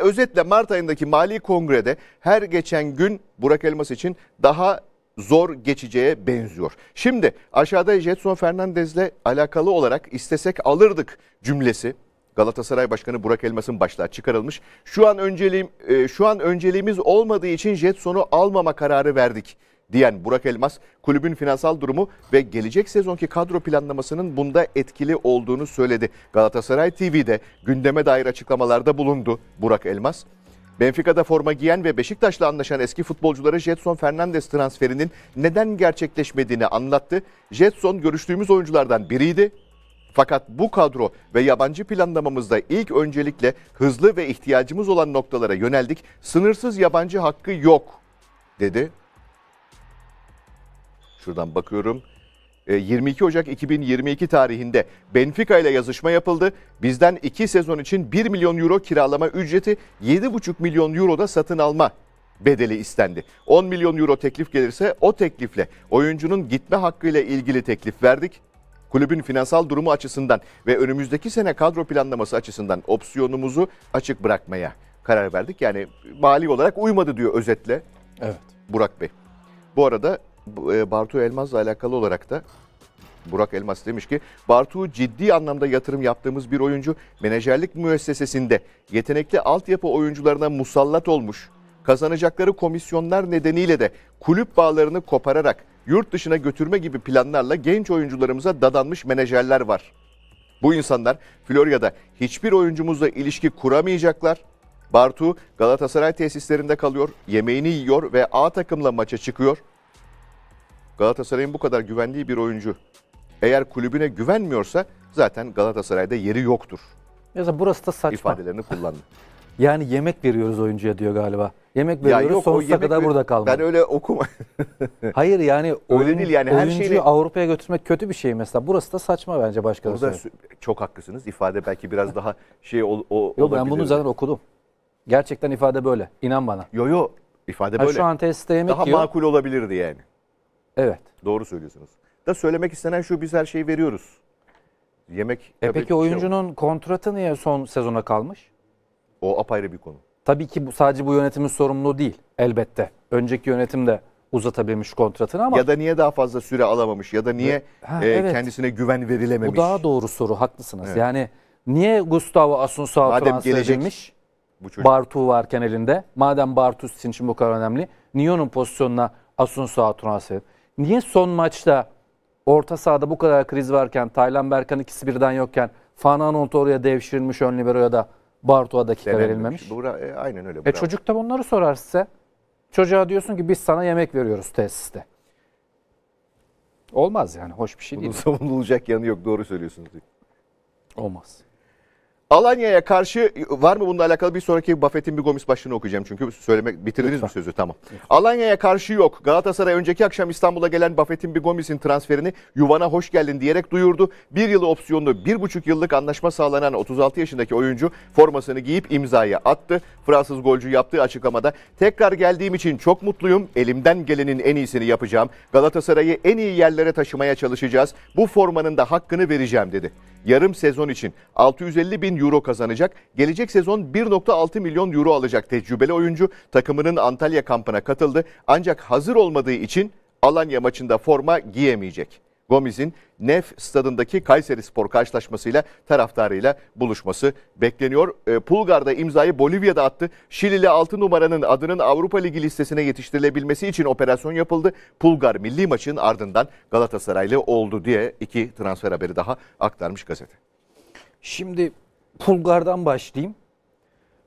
Özetle Mart ayındaki Mali Kongre'de her geçen gün Burak Elmas için daha zor geçeceğe benziyor. Şimdi aşağıda Jetson Fernandez'le alakalı olarak istesek alırdık cümlesi Galatasaray Başkanı Burak Elmas'ın başlığa çıkarılmış. Şu an önceliğim e, şu an önceliğimiz olmadığı için Jetson'u almama kararı verdik diyen Burak Elmas, kulübün finansal durumu ve gelecek sezonki kadro planlamasının bunda etkili olduğunu söyledi. Galatasaray TV'de gündeme dair açıklamalarda bulundu Burak Elmas. Benfica'da forma giyen ve Beşiktaş'la anlaşan eski futbolcuları Jetson Fernandes transferinin neden gerçekleşmediğini anlattı. Jetson görüştüğümüz oyunculardan biriydi. Fakat bu kadro ve yabancı planlamamızda ilk öncelikle hızlı ve ihtiyacımız olan noktalara yöneldik. Sınırsız yabancı hakkı yok dedi Şuradan bakıyorum. 22 e, Ocak 2022 tarihinde Benfica ile yazışma yapıldı. Bizden 2 sezon için 1 milyon euro kiralama ücreti 7,5 milyon euro da satın alma bedeli istendi. 10 milyon euro teklif gelirse o teklifle oyuncunun gitme hakkı ile ilgili teklif verdik. Kulübün finansal durumu açısından ve önümüzdeki sene kadro planlaması açısından opsiyonumuzu açık bırakmaya karar verdik. Yani mali olarak uymadı diyor özetle evet. Burak Bey. Bu arada e, Bartu Elmaz'la alakalı olarak da Burak Elmas demiş ki Bartu ciddi anlamda yatırım yaptığımız bir oyuncu menajerlik müessesesinde yetenekli altyapı oyuncularına musallat olmuş. Kazanacakları komisyonlar nedeniyle de kulüp bağlarını kopararak yurt dışına götürme gibi planlarla genç oyuncularımıza dadanmış menajerler var. Bu insanlar Florya'da hiçbir oyuncumuzla ilişki kuramayacaklar. Bartu Galatasaray tesislerinde kalıyor, yemeğini yiyor ve A takımla maça çıkıyor.'' Galatasaray'ın bu kadar güvendiği bir oyuncu eğer kulübüne güvenmiyorsa zaten Galatasaray'da yeri yoktur. Mesela burası da saçma. İfadelerini kullandı. yani yemek veriyoruz oyuncuya diyor galiba. Yemek veriyoruz ya yok, sonsuza kadar ver... burada kalmalı. Ben öyle okuma. [laughs] Hayır yani oyun, değil yani her oyuncuyu şeyle... Avrupa'ya götürmek kötü bir şey mesela. Burası da saçma bence başka Orada şey. çok haklısınız. İfade belki biraz daha şey ol, o, yok, ben bunu zaten okudum. Gerçekten ifade böyle. İnan bana. Yo yo ifade böyle. Ha, şu an tesiste yemek daha yiyor. Daha makul olabilirdi yani. Evet. Doğru söylüyorsunuz. Da söylemek istenen şu biz her şeyi veriyoruz. Yemek. E peki şey oyuncunun şey kontratı niye son sezona kalmış? O apayrı bir konu. Tabii ki bu, sadece bu yönetimin sorumluluğu değil elbette. Önceki yönetim de uzatabilmiş kontratını ama... Ya da niye daha fazla süre alamamış ya da niye ha, e, evet. kendisine güven verilememiş? Bu daha doğru soru haklısınız. evet. yani niye Gustavo Asuncao transfer edilmiş? Bu çocuk. Bartu varken elinde. Madem Bartu sizin için bu kadar önemli. Niye onun pozisyonuna Asuncao transfer edilmiş? Niye son maçta orta sahada bu kadar kriz varken Taylan Berkan ikisi birden yokken Fanan Olt oraya devşirilmiş ön liberoya da Bartu'a dakika Denenmiş. verilmemiş. Bura, e, aynen öyle. E, çocuk da bunları sorar size. Çocuğa diyorsun ki biz sana yemek veriyoruz tesiste. Olmaz yani hoş bir şey Bunun değil. Bunun savunulacak yanı yok doğru söylüyorsunuz. Olmaz. Alanya'ya karşı var mı bununla alakalı bir sonraki Buffett'in bir Gomis başlığını okuyacağım. Çünkü söylemek bitirdiniz mi sözü? Tamam. Alanya'ya karşı yok. Galatasaray önceki akşam İstanbul'a gelen Buffett'in bir Gomis'in transferini yuvana hoş geldin diyerek duyurdu. Bir yılı opsiyonlu bir buçuk yıllık anlaşma sağlanan 36 yaşındaki oyuncu formasını giyip imzaya attı. Fransız golcü yaptığı açıklamada tekrar geldiğim için çok mutluyum. Elimden gelenin en iyisini yapacağım. Galatasaray'ı en iyi yerlere taşımaya çalışacağız. Bu formanın da hakkını vereceğim dedi yarım sezon için 650 bin euro kazanacak. Gelecek sezon 1.6 milyon euro alacak tecrübeli oyuncu takımının Antalya kampına katıldı. Ancak hazır olmadığı için Alanya maçında forma giyemeyecek. Gomez'in Nef stadındaki Kayseri Spor karşılaşmasıyla taraftarıyla buluşması bekleniyor. E, Pulgar'da imzayı Bolivya'da attı. Şilili 6 numaranın adının Avrupa Ligi listesine yetiştirilebilmesi için operasyon yapıldı. Pulgar milli maçın ardından Galatasaraylı oldu diye iki transfer haberi daha aktarmış gazete. Şimdi Pulgar'dan başlayayım.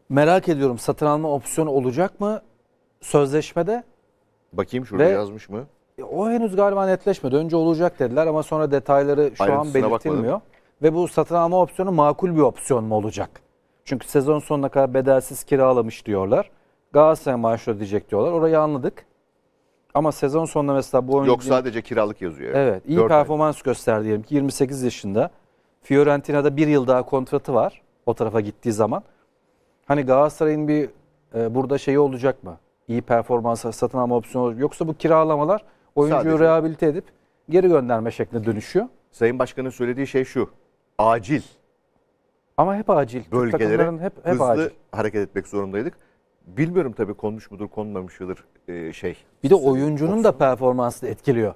Merak ediyorum satın alma opsiyonu olacak mı sözleşmede? Bakayım şurada Ve yazmış mı? E, o henüz galiba netleşmedi. Önce olacak dediler ama sonra detayları şu Ayrıntısına an belirtilmiyor. Bakmadım. Ve bu satın alma opsiyonu makul bir opsiyon mu olacak? Çünkü sezon sonuna kadar bedelsiz kiralamış diyorlar. Galatasaray maaşı ödeyecek diyorlar. Orayı anladık. Ama sezon sonunda mesela bu oyuncu... Yok sadece kiralık yazıyor. Evet. iyi performans ay. göster diyelim ki 28 yaşında. Fiorentina'da bir yıl daha kontratı var. O tarafa gittiği zaman. Hani Galatasaray'ın bir e, burada şeyi olacak mı? İyi performans satın alma opsiyonu olacak. Yoksa bu kiralamalar Oyuncuyu Sadece... rehabilite edip geri gönderme şekline dönüşüyor. Sayın Başkan'ın söylediği şey şu. Acil. Ama hep acil. Bölgelere hep, hep hızlı acil. hareket etmek zorundaydık. Bilmiyorum tabii konmuş mudur konmamış mıdır e, şey. Bir de oyuncunun opsiyonu. da performansını etkiliyor.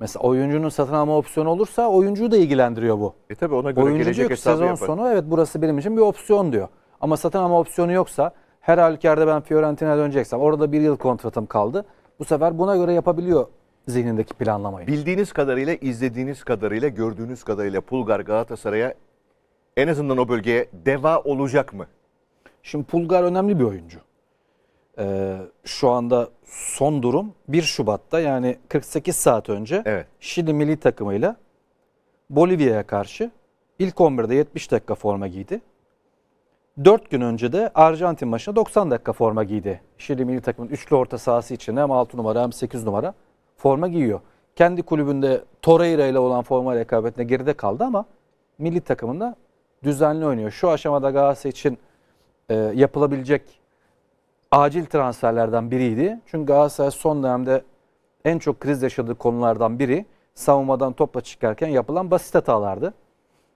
Mesela oyuncunun satın alma opsiyonu olursa oyuncuyu da ilgilendiriyor bu. E tabii ona göre Oyuncu gelecek diyor ki, sezon yapar. sonu evet burası benim için bir opsiyon diyor. Ama satın alma opsiyonu yoksa her halükarda ben Fiorentina'ya döneceksem orada bir yıl kontratım kaldı bu sefer buna göre yapabiliyor zihnindeki planlamayı. Bildiğiniz kadarıyla, izlediğiniz kadarıyla, gördüğünüz kadarıyla Pulgar Galatasaray'a en azından o bölgeye deva olacak mı? Şimdi Pulgar önemli bir oyuncu. Ee, şu anda son durum 1 Şubat'ta yani 48 saat önce evet. Şili milli takımıyla Bolivya'ya karşı ilk 11'de 70 dakika forma giydi. 4 gün önce de Arjantin maçına 90 dakika forma giydi. Şili milli takımın üçlü orta sahası için hem 6 numara hem 8 numara forma giyiyor. Kendi kulübünde Torreira ile olan forma rekabetine geride kaldı ama milli takımında düzenli oynuyor. Şu aşamada Galatasaray için e, yapılabilecek acil transferlerden biriydi. Çünkü Galatasaray son dönemde en çok kriz yaşadığı konulardan biri savunmadan topla çıkarken yapılan basit hatalardı.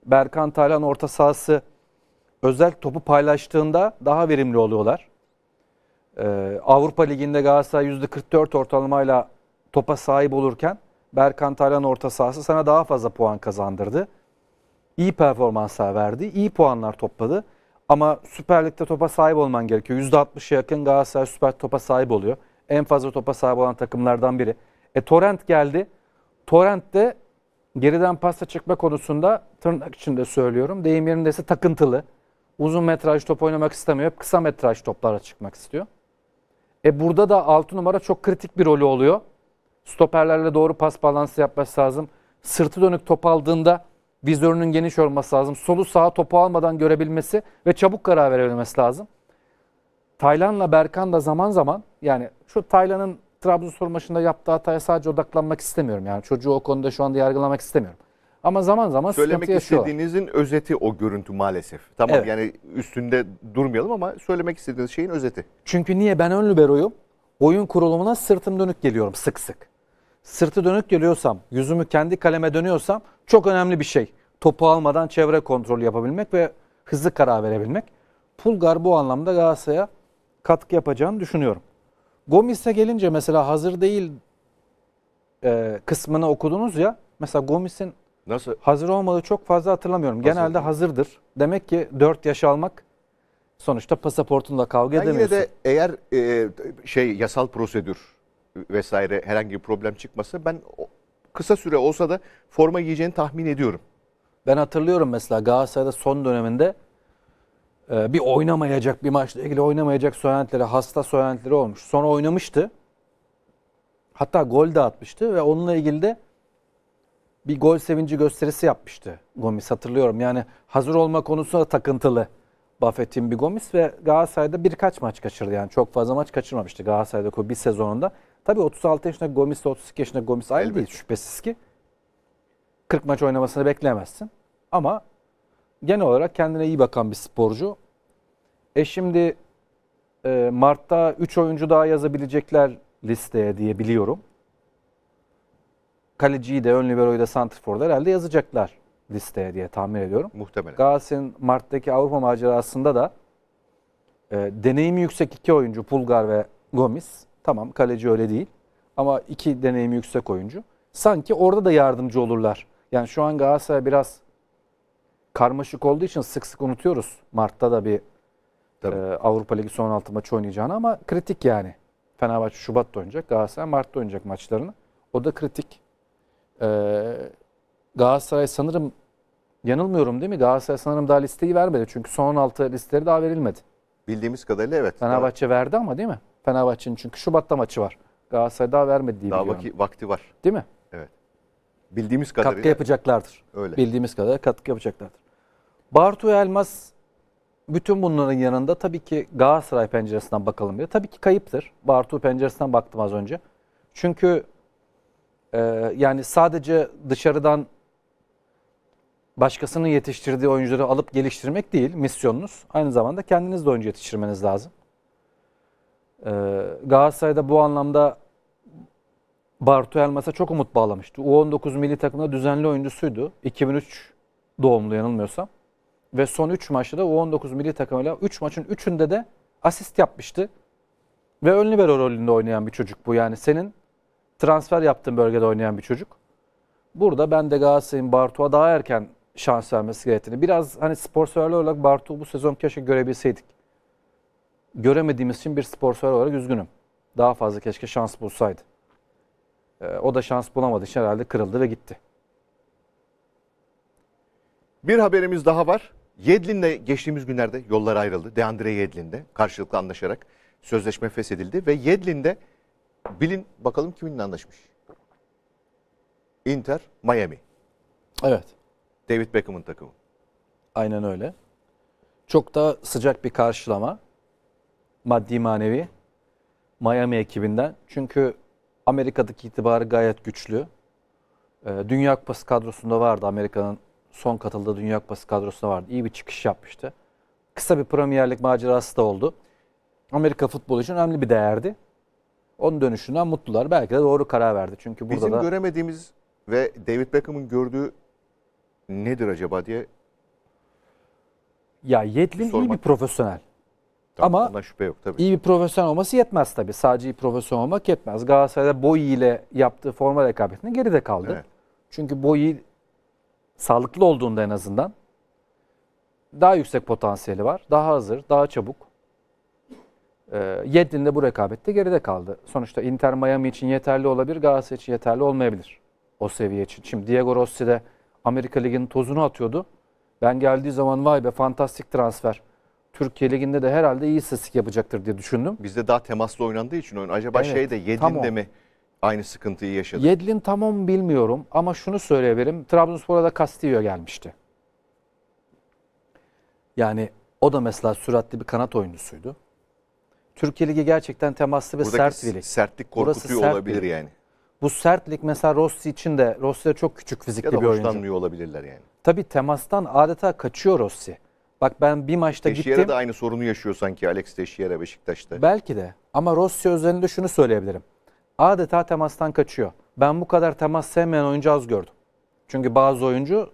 Berkan Taylan orta sahası özel topu paylaştığında daha verimli oluyorlar. Ee, Avrupa Ligi'nde Galatasaray %44 ortalamayla topa sahip olurken Berkan Taylan orta sahası sana daha fazla puan kazandırdı. İyi performanslar verdi, iyi puanlar topladı. Ama Süper Lig'de topa sahip olman gerekiyor. %60'a yakın Galatasaray Süper topa sahip oluyor. En fazla topa sahip olan takımlardan biri. E Torrent geldi. Torrent de geriden pasta çıkma konusunda tırnak içinde söylüyorum. Deyim yerindeyse takıntılı uzun metraj top oynamak istemiyor. Hep kısa metraj toplara çıkmak istiyor. E burada da 6 numara çok kritik bir rolü oluyor. Stoperlerle doğru pas balansı yapması lazım. Sırtı dönük top aldığında vizörünün geniş olması lazım. Solu sağa topu almadan görebilmesi ve çabuk karar verebilmesi lazım. Taylan'la Berkan da zaman zaman yani şu Taylan'ın Trabzonspor maçında yaptığı hataya sadece odaklanmak istemiyorum. Yani çocuğu o konuda şu anda yargılamak istemiyorum. Ama zaman zaman söylemek istediğinizin özeti o görüntü maalesef. Tamam evet. yani üstünde durmayalım ama söylemek istediğiniz şeyin özeti. Çünkü niye ben ön liberoyum? Oyun kurulumuna sırtım dönük geliyorum sık sık. Sırtı dönük geliyorsam, yüzümü kendi kaleme dönüyorsam çok önemli bir şey. Topu almadan çevre kontrolü yapabilmek ve hızlı karar verebilmek. Pulgar bu anlamda Galatasaray'a katkı yapacağını düşünüyorum. Gomis'e gelince mesela hazır değil e, kısmını okudunuz ya. Mesela Gomis'in Nasıl? Hazır olmadığı çok fazla hatırlamıyorum. Hazır. Genelde hazırdır. Demek ki 4 yaş almak sonuçta pasaportunda kavga yani edemiyorsun. Yine de eğer e, şey yasal prosedür vesaire herhangi bir problem çıkmasa ben kısa süre olsa da forma giyeceğini tahmin ediyorum. Ben hatırlıyorum mesela Galatasaray'da son döneminde e, bir oynamayacak bir maçla ilgili oynamayacak söylentileri, hasta söylentileri olmuş. Sonra oynamıştı. Hatta gol de atmıştı ve onunla ilgili de bir gol sevinci gösterisi yapmıştı Gomis hatırlıyorum. Yani hazır olma konusunda takıntılı Buffett'in bir Gomis ve Galatasaray'da birkaç maç kaçırdı. Yani çok fazla maç kaçırmamıştı Galatasaray'da bir sezonunda. Tabii 36 yaşında Gomis ile 32 yaşındaki Gomis aynı Elbette. değil şüphesiz ki. 40 maç oynamasını beklemezsin. Ama genel olarak kendine iyi bakan bir sporcu. E şimdi e, Mart'ta 3 oyuncu daha yazabilecekler listeye diye biliyorum kaleciyi de ön liberoyu da santrforda herhalde yazacaklar listeye diye tahmin ediyorum. Muhtemelen. Galatasaray'ın Mart'taki Avrupa macerasında da e, deneyimi yüksek iki oyuncu Pulgar ve Gomis. Tamam kaleci öyle değil ama iki deneyimi yüksek oyuncu. Sanki orada da yardımcı olurlar. Yani şu an Galatasaray biraz karmaşık olduğu için sık sık unutuyoruz. Mart'ta da bir e, Avrupa Ligi son 16 maçı oynayacağını ama kritik yani. Fenerbahçe Şubat'ta oynayacak, Galatasaray Mart'ta oynayacak maçlarını. O da kritik. Ee, Galatasaray sanırım yanılmıyorum değil mi? Galatasaray sanırım daha listeyi vermedi. Çünkü son 16 listeleri daha verilmedi. Bildiğimiz kadarıyla evet. Fenerbahçe verdi ama değil mi? Fenerbahçe'nin çünkü Şubat'ta maçı var. Galatasaray daha vermedi diye Daha biliyorum. vaki, vakti var. Değil mi? Evet. Bildiğimiz kadarıyla. Katkı yapacaklardır. Öyle. Bildiğimiz kadarıyla katkı yapacaklardır. Bartu Elmas bütün bunların yanında tabii ki Galatasaray penceresinden bakalım diye. Tabii ki kayıptır. Bartu penceresinden baktım az önce. Çünkü ee, yani sadece dışarıdan başkasının yetiştirdiği oyuncuları alıp geliştirmek değil misyonunuz. Aynı zamanda kendiniz de oyuncu yetiştirmeniz lazım. Ee, Galatasaray'da bu anlamda Bartu Elmas'a çok umut bağlamıştı. U19 milli takımda düzenli oyuncusuydu. 2003 doğumlu yanılmıyorsam. Ve son 3 maçta da U19 milli takımıyla 3 üç maçın 3'ünde de asist yapmıştı. Ve ön libero rolünde oynayan bir çocuk bu. Yani senin transfer yaptığım bölgede oynayan bir çocuk. Burada ben de Galatasaray'ın Bartu'ya daha erken şans vermesi gerektiğini. Biraz hani sporseverler olarak Bartu bu sezon keşke görebilseydik. Göremediğimiz için bir sporsever olarak üzgünüm. Daha fazla keşke şans bulsaydı. Ee, o da şans bulamadı, için herhalde kırıldı ve gitti. Bir haberimiz daha var. Yedlin'le geçtiğimiz günlerde yollar ayrıldı. Deandre Yedlin'de karşılıklı anlaşarak sözleşme feshedildi ve Yedlin'de Bilin bakalım kiminle anlaşmış. Inter, Miami. Evet. David Beckham'ın takımı. Aynen öyle. Çok da sıcak bir karşılama. Maddi manevi. Miami ekibinden. Çünkü Amerika'daki itibarı gayet güçlü. Ee, Dünya Kupası kadrosunda vardı. Amerika'nın son katıldığı Dünya Kupası kadrosunda vardı. İyi bir çıkış yapmıştı. Kısa bir Premier macerası da oldu. Amerika futbolu için önemli bir değerdi. Onun dönüşünden mutlular. Belki de doğru karar verdi. Çünkü burada Bizim da... göremediğimiz ve David Beckham'ın gördüğü nedir acaba diye ya Yedlin Sormak iyi bir profesyonel. Tamam, Ama şüphe yok tabii. iyi bir profesyonel olması yetmez tabii. Sadece iyi profesyonel olmak yetmez. Galatasaray'da Boyi ile yaptığı forma rekabetinde geride kaldı. Evet. Çünkü Boyi sağlıklı olduğunda en azından daha yüksek potansiyeli var. Daha hazır, daha çabuk. Ee, Yedlin de bu rekabette geride kaldı. Sonuçta Inter Miami için yeterli olabilir, Galatasaray için yeterli olmayabilir. O seviye için. Şimdi Diego Rossi de Amerika Ligi'nin tozunu atıyordu. Ben geldiği zaman vay be fantastik transfer. Türkiye Ligi'nde de herhalde iyi istatistik yapacaktır diye düşündüm. Bizde daha temaslı oynandığı için oyun. Acaba evet, şey de Yedlin de mi aynı sıkıntıyı yaşadı? Yedlin tamam bilmiyorum ama şunu söyleyebilirim. Trabzonspor'a da Castillo gelmişti. Yani o da mesela süratli bir kanat oyuncusuydu. Türkiye Ligi gerçekten temaslı ve sert bir lig. sertlik korkutuyor sert olabilir yani. Bu sertlik mesela Rossi için de Rossi de çok küçük fizikli bir oyuncu. Ya da hoşlanmıyor olabilirler yani. Tabii temastan adeta kaçıyor Rossi. Bak ben bir maçta Teşhire gittim. Teşhire de aynı sorunu yaşıyor sanki Alex Teşhire Beşiktaş'ta. Belki de ama Rossi özelinde şunu söyleyebilirim. Adeta temastan kaçıyor. Ben bu kadar temas sevmeyen oyuncu az gördüm. Çünkü bazı oyuncu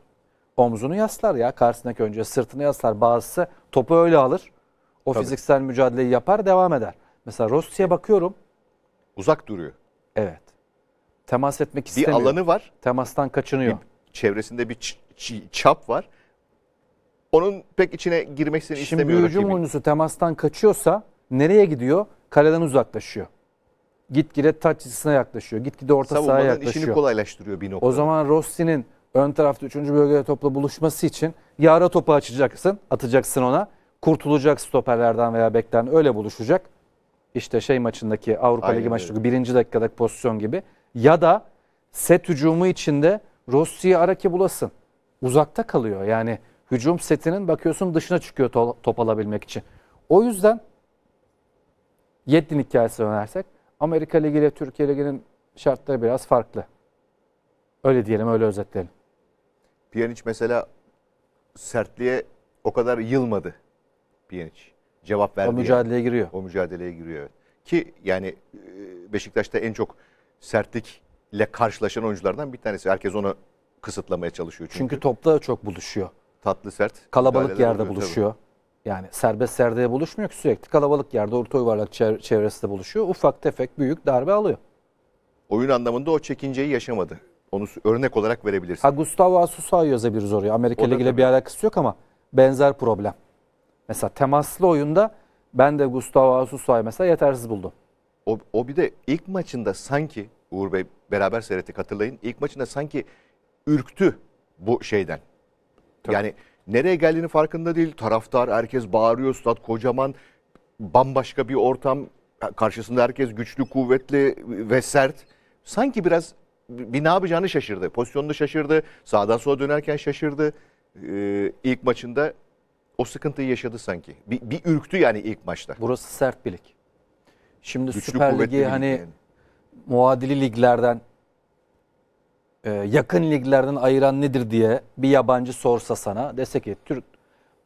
omzunu yaslar ya karşısındaki oyuncuya sırtını yaslar. Bazısı topu öyle alır. O Tabii. fiziksel mücadeleyi yapar devam eder. Mesela Rossi'ye bakıyorum. Uzak duruyor. Evet. Temas etmek istemiyor. Bir alanı var. Temastan kaçınıyor. Bir çevresinde bir çap var. Onun pek içine girmesini Şimdi istemiyor. Şimdi hücum oyuncusu temastan kaçıyorsa nereye gidiyor? Kaleden uzaklaşıyor. Gitgide taç çizgisine yaklaşıyor. Gitgide orta Savunmanın sahaya yaklaşıyor. işini kolaylaştırıyor bir noktada. O zaman Rossi'nin ön tarafta 3. bölgede topla buluşması için yara topu açacaksın, atacaksın ona kurtulacak stoperlerden veya bekten öyle buluşacak. İşte şey maçındaki Avrupa Aynen Ligi maçındaki birinci dakikadaki pozisyon gibi. Ya da set hücumu içinde Rossi'yi Araki bulasın. Uzakta kalıyor. Yani hücum setinin bakıyorsun dışına çıkıyor to top alabilmek için. O yüzden Yeddin hikayesi önersek Amerika Ligi ile Türkiye Ligi'nin şartları biraz farklı. Öyle diyelim, öyle özetleyelim. Pjanic mesela sertliğe o kadar yılmadı. Pjanic. Cevap verdi. O mücadeleye giriyor. O mücadeleye giriyor evet. Ki yani e, Beşiktaş'ta en çok sertlikle karşılaşan oyunculardan bir tanesi. Herkes onu kısıtlamaya çalışıyor. Çünkü, çünkü topla çok buluşuyor. Tatlı sert. Kalabalık yerde oluyor, buluşuyor. Tabii. Yani serbest serdeye buluşmuyor ki sürekli kalabalık yerde orta yuvarlak çevresinde buluşuyor. Ufak tefek büyük darbe alıyor. Oyun anlamında o çekinceyi yaşamadı. Onu örnek olarak verebilirsin. Ha Gustavo Asusa'yı yazabiliriz oraya. Amerika Ligi'yle bir alakası yok ama benzer problem. Mesela temaslı oyunda ben de Gustavo Asusay mesela yetersiz buldum. O, o bir de ilk maçında sanki Uğur Bey beraber seyrettik hatırlayın. İlk maçında sanki ürktü bu şeyden. Tabii. Yani nereye geldiğini farkında değil. Taraftar, herkes bağırıyor, stat kocaman, bambaşka bir ortam. Karşısında herkes güçlü, kuvvetli ve sert. Sanki biraz bir ne yapacağını şaşırdı. Pozisyonunu şaşırdı. Sağdan sola dönerken şaşırdı. Ee, ilk maçında o sıkıntıyı yaşadı sanki. Bir, bir ürktü yani ilk maçta. Burası sert bir lig. Şimdi Güçlü, Süper Ligi hani yani. muadili liglerden e, yakın liglerden ayıran nedir diye bir yabancı sorsa sana dese ki Türk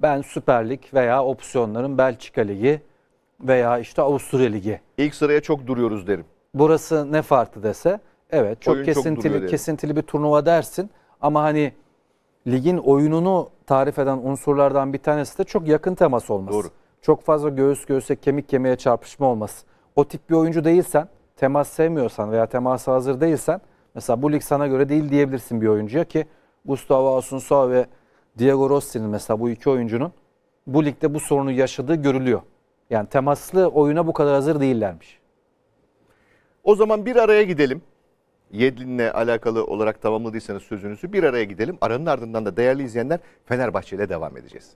ben Süper Lig veya opsiyonların Belçika Ligi veya işte Avusturya Ligi. İlk sıraya çok duruyoruz derim. Burası ne farklı dese evet çok Oyun kesintili çok kesintili bir turnuva dersin ama hani ligin oyununu tarif eden unsurlardan bir tanesi de çok yakın temas olması. Doğru. Çok fazla göğüs göğüse kemik kemiğe çarpışma olması. O tip bir oyuncu değilsen, temas sevmiyorsan veya temasa hazır değilsen mesela bu lig sana göre değil diyebilirsin bir oyuncuya ki Gustavo Asunsao ve Diego Rossi'nin mesela bu iki oyuncunun bu ligde bu sorunu yaşadığı görülüyor. Yani temaslı oyuna bu kadar hazır değillermiş. O zaman bir araya gidelim. Yedlin'le alakalı olarak tamamladıysanız sözünüzü bir araya gidelim. Aranın ardından da değerli izleyenler Fenerbahçe ile devam edeceğiz.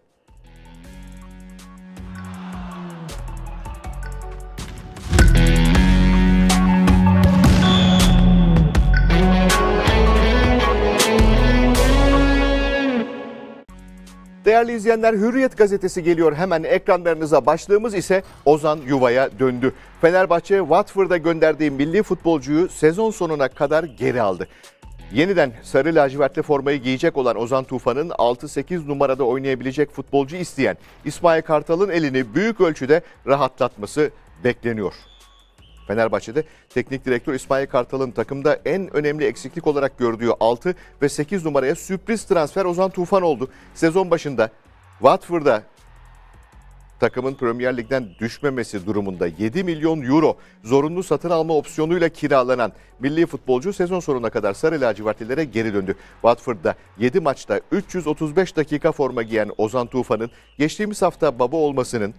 Değerli izleyenler Hürriyet gazetesi geliyor hemen ekranlarınıza. Başlığımız ise Ozan Yuva'ya döndü. Fenerbahçe Watford'a gönderdiği milli futbolcuyu sezon sonuna kadar geri aldı. Yeniden sarı lacivertli formayı giyecek olan Ozan Tufan'ın 6-8 numarada oynayabilecek futbolcu isteyen İsmail Kartal'ın elini büyük ölçüde rahatlatması bekleniyor. Fenerbahçe'de teknik direktör İsmail Kartal'ın takımda en önemli eksiklik olarak gördüğü 6 ve 8 numaraya sürpriz transfer Ozan Tufan oldu. Sezon başında Watford'a takımın Premier Lig'den düşmemesi durumunda 7 milyon euro zorunlu satın alma opsiyonuyla kiralanan milli futbolcu sezon sonuna kadar Sarı Lacivertlilere geri döndü. Watford'da 7 maçta 335 dakika forma giyen Ozan Tufan'ın geçtiğimiz hafta baba olmasının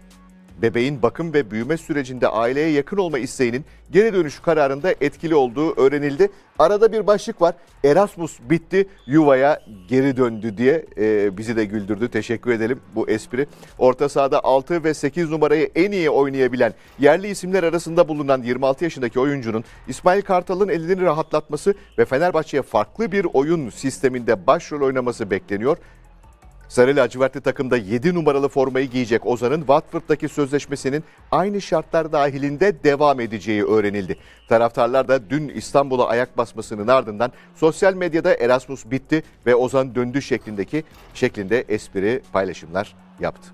bebeğin bakım ve büyüme sürecinde aileye yakın olma isteğinin geri dönüşü kararında etkili olduğu öğrenildi. Arada bir başlık var. Erasmus bitti, yuvaya geri döndü diye e, bizi de güldürdü. Teşekkür edelim bu espri. Orta sahada 6 ve 8 numarayı en iyi oynayabilen yerli isimler arasında bulunan 26 yaşındaki oyuncunun İsmail Kartal'ın elini rahatlatması ve Fenerbahçe'ye farklı bir oyun sisteminde başrol oynaması bekleniyor. Sarı lacivertli takımda 7 numaralı formayı giyecek Ozan'ın Watford'daki sözleşmesinin aynı şartlar dahilinde devam edeceği öğrenildi. Taraftarlar da dün İstanbul'a ayak basmasının ardından sosyal medyada Erasmus bitti ve Ozan döndü şeklindeki şeklinde espri paylaşımlar yaptı.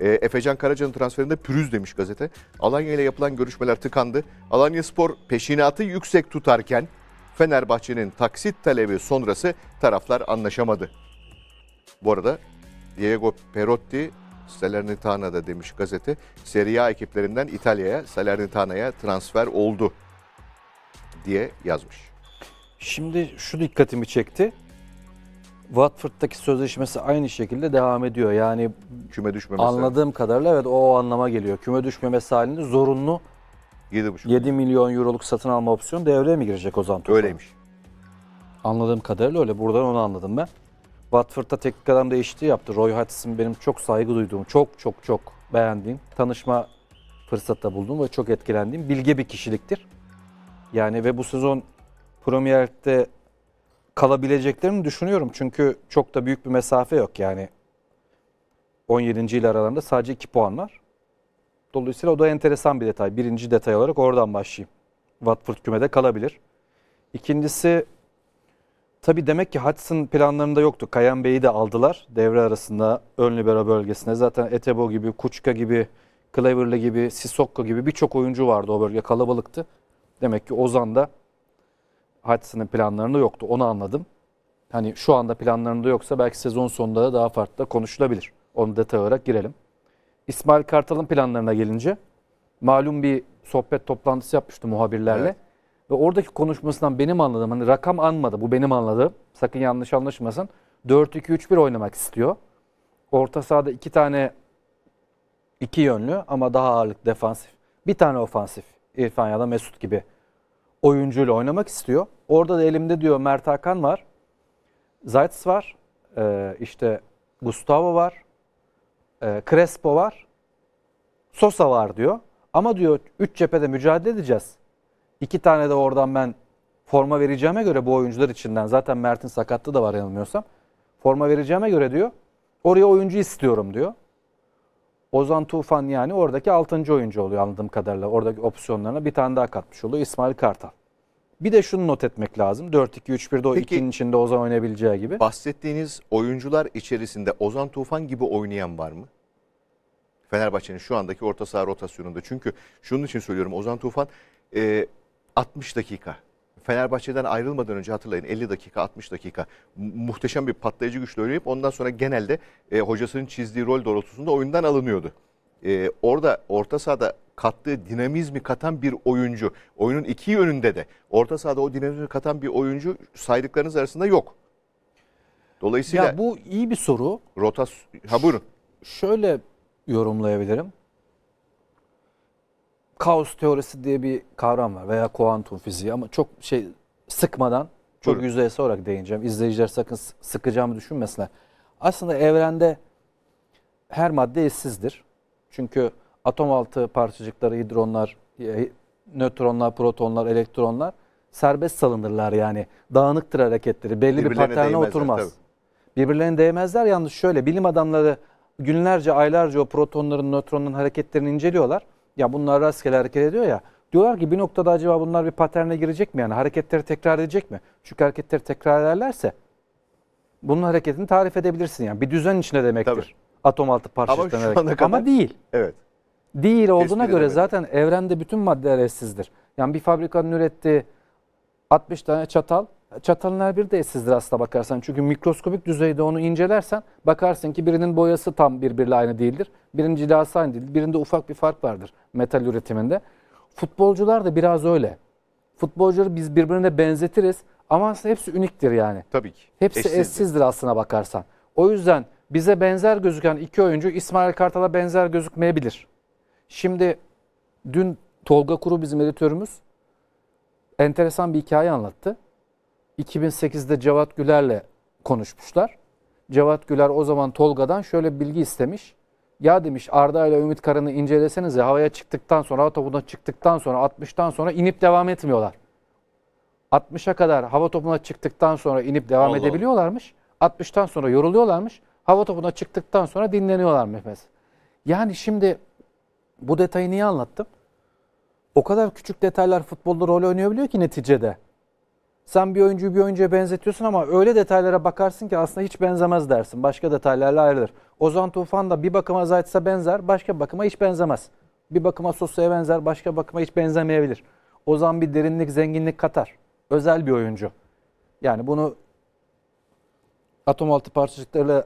E, ee, Efecan Karaca'nın transferinde pürüz demiş gazete. Alanya ile yapılan görüşmeler tıkandı. Alanya Spor peşinatı yüksek tutarken Fenerbahçe'nin taksit talebi sonrası taraflar anlaşamadı. Bu arada Diego Perotti Salernitana'da demiş gazete. Serie A ekiplerinden İtalya'ya, Salernitana'ya transfer oldu diye yazmış. Şimdi şu dikkatimi çekti. Watford'daki sözleşmesi aynı şekilde devam ediyor. Yani küme düşmemesi. Anladığım kadarıyla evet o anlama geliyor. Küme düşmemesi halinde zorunlu 7,5 7 milyon euroluk satın alma opsiyonu devreye mi girecek Ozan Tufan? Öyleymiş. Anladığım kadarıyla öyle. Buradan onu anladım ben. Watford'da teknik adam değişikliği yaptı. Roy Hodgson benim çok saygı duyduğum, çok çok çok beğendiğim, tanışma fırsatta buldum ve çok etkilendiğim bilge bir kişiliktir. Yani ve bu sezon Premier League'de kalabileceklerini düşünüyorum. Çünkü çok da büyük bir mesafe yok yani. 17. ile aralarında sadece 2 puan var. Dolayısıyla o da enteresan bir detay. Birinci detay olarak oradan başlayayım. Watford kümede kalabilir. İkincisi Tabi demek ki Hudson planlarında yoktu. Kayan Bey'i de aldılar devre arasında ön libero bölgesine. Zaten Etebo gibi, Kuçka gibi, Cleverly gibi, Sissoko gibi birçok oyuncu vardı o bölge kalabalıktı. Demek ki Ozan da Hudson'ın planlarında yoktu. Onu anladım. Hani şu anda planlarında yoksa belki sezon sonunda da daha farklı da konuşulabilir. Onu detay olarak girelim. İsmail Kartal'ın planlarına gelince malum bir sohbet toplantısı yapmıştı muhabirlerle. Evet. Ve oradaki konuşmasından benim anladığım, hani rakam anmadı, bu benim anladığım, sakın yanlış anlaşılmasın. 4-2-3-1 oynamak istiyor. Orta sahada iki tane iki yönlü ama daha ağırlık defansif. Bir tane ofansif İrfan ya da Mesut gibi oyuncuyla oynamak istiyor. Orada da elimde diyor Mert Hakan var. Zayt's var. Ee, işte Gustavo var. E, Crespo var. Sosa var diyor. Ama diyor üç cephede mücadele edeceğiz. İki tane de oradan ben forma vereceğime göre bu oyuncular içinden zaten Mert'in sakatlığı da var yanılmıyorsam. Forma vereceğime göre diyor oraya oyuncu istiyorum diyor. Ozan Tufan yani oradaki 6. oyuncu oluyor anladığım kadarıyla. Oradaki opsiyonlarına bir tane daha katmış oluyor İsmail Kartal. Bir de şunu not etmek lazım. 4-2-3-1'de o Peki, ikinin içinde Ozan oynayabileceği gibi. Bahsettiğiniz oyuncular içerisinde Ozan Tufan gibi oynayan var mı? Fenerbahçe'nin şu andaki orta saha rotasyonunda. Çünkü şunun için söylüyorum Ozan Tufan e, 60 dakika. Fenerbahçe'den ayrılmadan önce hatırlayın 50 dakika 60 dakika muhteşem bir patlayıcı güçle oynayıp ondan sonra genelde e, hocasının çizdiği rol doğrultusunda oyundan alınıyordu. E, orada orta sahada kattığı dinamizmi katan bir oyuncu. Oyunun iki yönünde de orta sahada o dinamizmi katan bir oyuncu saydıklarınız arasında yok. Dolayısıyla ya bu iyi bir soru. Rotas ha buyurun. Şöyle yorumlayabilirim kaos teorisi diye bir kavram var veya kuantum fiziği ama çok şey sıkmadan çok yüzeysel olarak değineceğim. İzleyiciler sakın sıkacağımı düşünmesinler. Aslında evrende her madde eşsizdir. Çünkü atom altı parçacıkları, hidronlar, e, nötronlar, protonlar, elektronlar serbest salınırlar yani. Dağınıktır hareketleri. Belli bir paterne oturmaz. Tabii. Birbirlerine değmezler. Yalnız şöyle bilim adamları günlerce, aylarca o protonların, nötronların hareketlerini inceliyorlar. Ya bunlar rastgele hareket ediyor ya. Diyorlar ki bir noktada acaba bunlar bir paterne girecek mi? Yani hareketleri tekrar edecek mi? Çünkü hareketleri tekrar ederlerse bunun hareketini tarif edebilirsin. Yani bir düzen içinde demektir. Tabii. Atom altı parçacıklarına Ama, kadar... Ama değil. Evet. Değil olduğuna Tespit göre zaten evrende bütün maddeler eşsizdir. Yani bir fabrikanın ürettiği 60 tane çatal Çatalınlar bir de eşsizdir aslına bakarsan. Çünkü mikroskopik düzeyde onu incelersen bakarsın ki birinin boyası tam birbiriyle aynı değildir. Birinin cilası aynı değildir. Birinde ufak bir fark vardır metal üretiminde. Futbolcular da biraz öyle. Futbolcuları biz birbirine benzetiriz ama aslında hepsi üniktir yani. Tabii ki. Hepsi eşsizdir, eşsizdir aslına bakarsan. O yüzden bize benzer gözüken iki oyuncu İsmail Kartal'a benzer gözükmeyebilir. Şimdi dün Tolga Kuru bizim editörümüz enteresan bir hikaye anlattı. 2008'de Cevat Güler'le konuşmuşlar. Cevat Güler o zaman Tolga'dan şöyle bilgi istemiş. Ya demiş Arda ile Ümit Karan'ı incelesenize havaya çıktıktan sonra, hava topuna çıktıktan sonra, 60'tan sonra inip devam etmiyorlar. 60'a kadar hava topuna çıktıktan sonra inip devam Allah. edebiliyorlarmış. 60'tan sonra yoruluyorlarmış. Hava topuna çıktıktan sonra dinleniyorlarmış mesela. Yani şimdi bu detayı niye anlattım? O kadar küçük detaylar futbolda rol oynayabiliyor ki neticede sen bir oyuncuyu bir oyuncuya benzetiyorsun ama öyle detaylara bakarsın ki aslında hiç benzemez dersin. Başka detaylarla ayrılır. Ozan Tufan da bir bakıma Zayt'sa benzer, başka bakıma hiç benzemez. Bir bakıma Sosa'ya benzer, başka bakıma hiç benzemeyebilir. Ozan bir derinlik, zenginlik katar. Özel bir oyuncu. Yani bunu atom altı parçacıklarıyla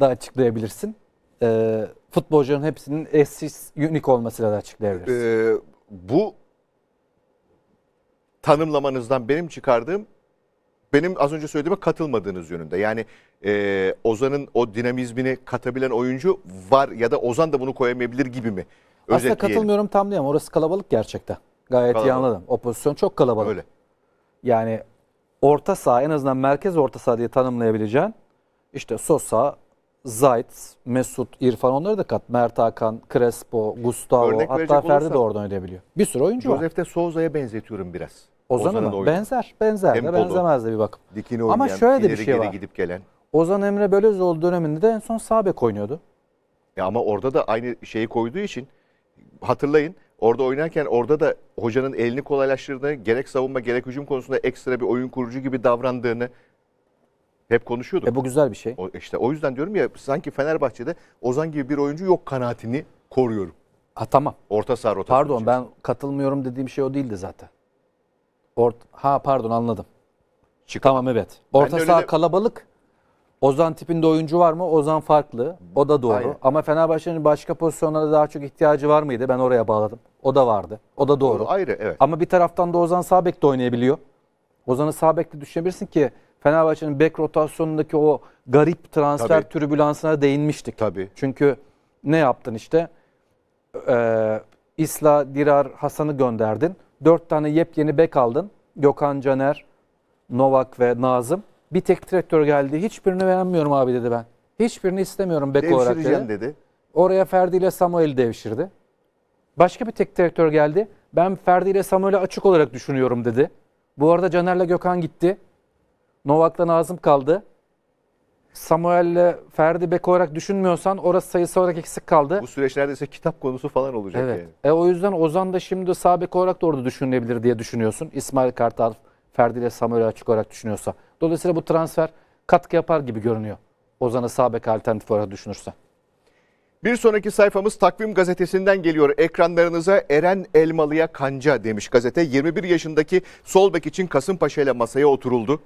da açıklayabilirsin. Ee, futbolcuların hepsinin eşsiz, unik olmasıyla da açıklayabilirsin. Ee, bu tanımlamanızdan benim çıkardığım benim az önce söylediğime katılmadığınız yönünde. Yani e, Ozan'ın o dinamizmini katabilen oyuncu var ya da Ozan da bunu koyamayabilir gibi mi? Özet Aslında katılmıyorum tam diyemem. Orası kalabalık gerçekten. Gayet kalabalık. iyi anladım. O pozisyon çok kalabalık. Öyle. Yani orta saha en azından merkez orta saha diye tanımlayabileceğin işte Sosa, Zayt, Mesut, İrfan onları da kat. Mert Hakan, Crespo, Gustavo Örnek hatta Ferdi olursa, de oradan ödebiliyor. Bir sürü oyuncu Josef'te var. Josef'te Souza'ya benzetiyorum biraz. Ozan'a mı? Benzer. Benzer Tempolu, de benzemez de bir bakım. Dikini oynayan, Ama şöyle de bir şey var. gidip gelen. Ozan Emre Belözoğlu döneminde de en son sağ bek oynuyordu. Ya ama orada da aynı şeyi koyduğu için hatırlayın orada oynarken orada da hocanın elini kolaylaştırdığını gerek savunma gerek hücum konusunda ekstra bir oyun kurucu gibi davrandığını hep konuşuyorduk. E bu güzel bir şey. O, işte o yüzden diyorum ya sanki Fenerbahçe'de Ozan gibi bir oyuncu yok kanaatini koruyorum. Ha tamam. Orta saha rotasyonu. Pardon için. ben katılmıyorum dediğim şey o değildi zaten. Ort ha pardon anladım. Chico. Tamam evet. Orta ben saha de... kalabalık. Ozan tipinde oyuncu var mı? Ozan farklı. O da doğru. Aynen. Ama Fenerbahçe'nin başka pozisyonlara daha çok ihtiyacı var mıydı? Ben oraya bağladım. O da vardı. O da doğru. doğru ayrı evet. Ama bir taraftan da Ozan sağ bekte oynayabiliyor. Ozan'ı sağ bekte düşünebilirsin ki Fenerbahçe'nin bek rotasyonundaki o garip transfer Tabii. türbülansına değinmiştik. Tabii. Çünkü ne yaptın işte? Ee, İsla, Dirar, Hasan'ı gönderdin. 4 tane yepyeni bek aldın. Gökhan Caner, Novak ve Nazım. Bir tek direktör geldi. Hiçbirini beğenmiyorum abi dedi ben. Hiçbirini istemiyorum bek olarak dedi. dedi. Oraya Ferdi ile Samuel devşirdi. Başka bir tek direktör geldi. Ben Ferdi ile Samuel'i açık olarak düşünüyorum dedi. Bu arada Caner'le Gökhan gitti. Novak'la Nazım kaldı. Samuel'le Ferdi bek olarak düşünmüyorsan orası sayısı olarak eksik kaldı. Bu süreçlerde ise kitap konusu falan olacak evet. yani. E, o yüzden Ozan da şimdi sağ bek olarak da orada düşünülebilir diye düşünüyorsun. İsmail Kartal, Ferdi ile Samuel'i açık olarak düşünüyorsa. Dolayısıyla bu transfer katkı yapar gibi görünüyor. Ozan'ı sağ bek alternatif olarak düşünürsen. Bir sonraki sayfamız Takvim Gazetesi'nden geliyor. Ekranlarınıza Eren Elmalı'ya kanca demiş gazete. 21 yaşındaki sol bek için Kasımpaşa ile masaya oturuldu.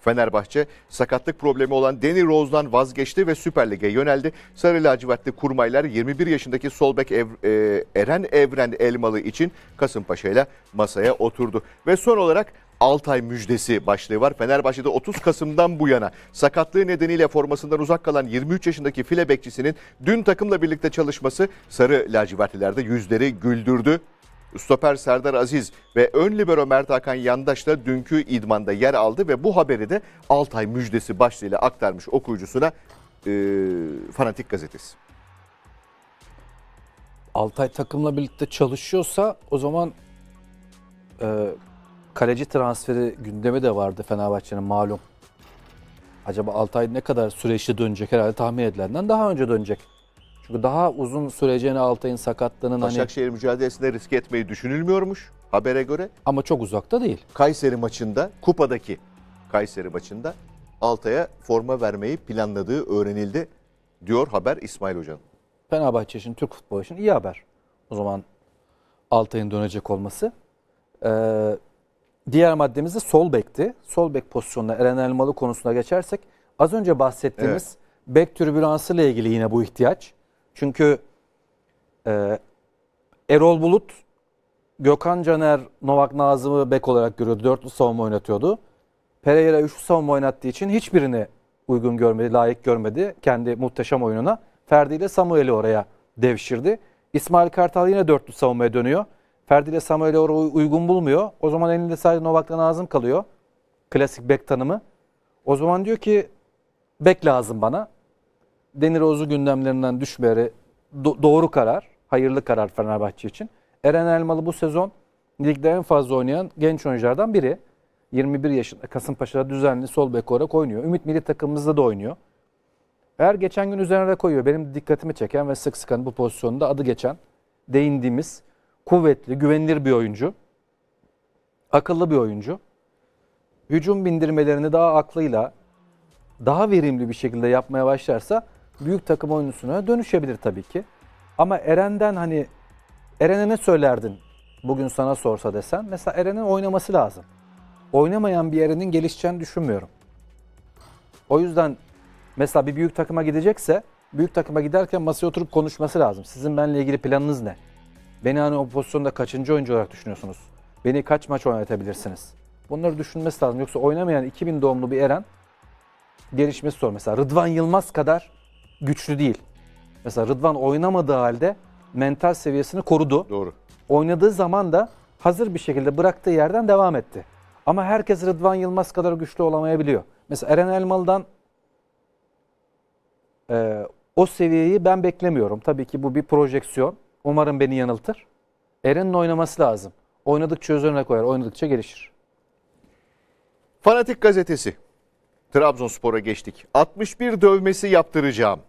Fenerbahçe sakatlık problemi olan Danny Rose'dan vazgeçti ve Süper Lig'e yöneldi. Sarı lacivertli kurmaylar 21 yaşındaki Solbek ev, e, Eren Evren Elmalı için Kasımpaşa ile masaya oturdu. Ve son olarak Altay müjdesi başlığı var. Fenerbahçe'de 30 Kasım'dan bu yana sakatlığı nedeniyle formasından uzak kalan 23 yaşındaki file bekçisinin dün takımla birlikte çalışması sarı lacivertlilerde yüzleri güldürdü. Stoper Serdar Aziz ve ön libero Mert Hakan Yandaş da dünkü idmanda yer aldı ve bu haberi de Altay Müjdesi başlığıyla aktarmış okuyucusuna e, Fanatik Gazetesi. Altay takımla birlikte çalışıyorsa o zaman e, kaleci transferi gündemi de vardı Fenerbahçe'nin malum. Acaba Altay ne kadar süreçli dönecek herhalde tahmin edilenden daha önce dönecek. Çünkü daha uzun süreceğini Altay'ın sakatlığının hani... Başakşehir mücadelesinde risk etmeyi düşünülmüyormuş habere göre. Ama çok uzakta değil. Kayseri maçında, kupadaki Kayseri maçında Altay'a forma vermeyi planladığı öğrenildi diyor haber İsmail Hoca'nın. Fenerbahçe için, Türk futbolu için iyi haber. O zaman Altay'ın dönecek olması. Ee, diğer maddemiz de sol bekti. Sol bek pozisyonuna Eren Elmalı konusuna geçersek az önce bahsettiğimiz evet. bek türbülansı ile ilgili yine bu ihtiyaç. Çünkü e, Erol Bulut, Gökhan Caner, Novak Nazım'ı bek olarak görüyordu. Dörtlü savunma oynatıyordu. Pereira üçlü savunma oynattığı için hiçbirini uygun görmedi, layık görmedi kendi muhteşem oyununa. Ferdi ile Samuel'i oraya devşirdi. İsmail Kartal yine dörtlü savunmaya dönüyor. Ferdi ile Samuel'i oraya uygun bulmuyor. O zaman elinde sadece Novak'la Nazım kalıyor. Klasik bek tanımı. O zaman diyor ki bek lazım bana. Denir Ozu gündemlerinden düşmeyeri do doğru karar, hayırlı karar Fenerbahçe için. Eren Elmalı bu sezon ligde en fazla oynayan genç oyunculardan biri. 21 yaşında Kasımpaşa'da düzenli sol bek olarak oynuyor. Ümit Milli takımımızda da oynuyor. Eğer geçen gün üzerine koyuyor. Benim dikkatimi çeken ve sık sık bu pozisyonda adı geçen, değindiğimiz kuvvetli, güvenilir bir oyuncu. Akıllı bir oyuncu. Hücum bindirmelerini daha aklıyla, daha verimli bir şekilde yapmaya başlarsa büyük takım oyuncusuna dönüşebilir tabii ki. Ama Eren'den hani Eren'e ne söylerdin bugün sana sorsa desen? Mesela Eren'in oynaması lazım. Oynamayan bir Eren'in gelişeceğini düşünmüyorum. O yüzden mesela bir büyük takıma gidecekse büyük takıma giderken masaya oturup konuşması lazım. Sizin benimle ilgili planınız ne? Beni hani o pozisyonda kaçıncı oyuncu olarak düşünüyorsunuz? Beni kaç maç oynatabilirsiniz? Bunları düşünmesi lazım. Yoksa oynamayan 2000 doğumlu bir Eren gelişmesi zor. Mesela Rıdvan Yılmaz kadar güçlü değil. Mesela Rıdvan oynamadığı halde mental seviyesini korudu. Doğru. Oynadığı zaman da hazır bir şekilde bıraktığı yerden devam etti. Ama herkes Rıdvan Yılmaz kadar güçlü olamayabiliyor. Mesela Eren Elmalı'dan e, o seviyeyi ben beklemiyorum. Tabii ki bu bir projeksiyon. Umarım beni yanıltır. Eren'in oynaması lazım. Oynadıkça üzerine koyar, oynadıkça gelişir. Fanatik gazetesi. Trabzonspor'a geçtik. 61 dövmesi yaptıracağım.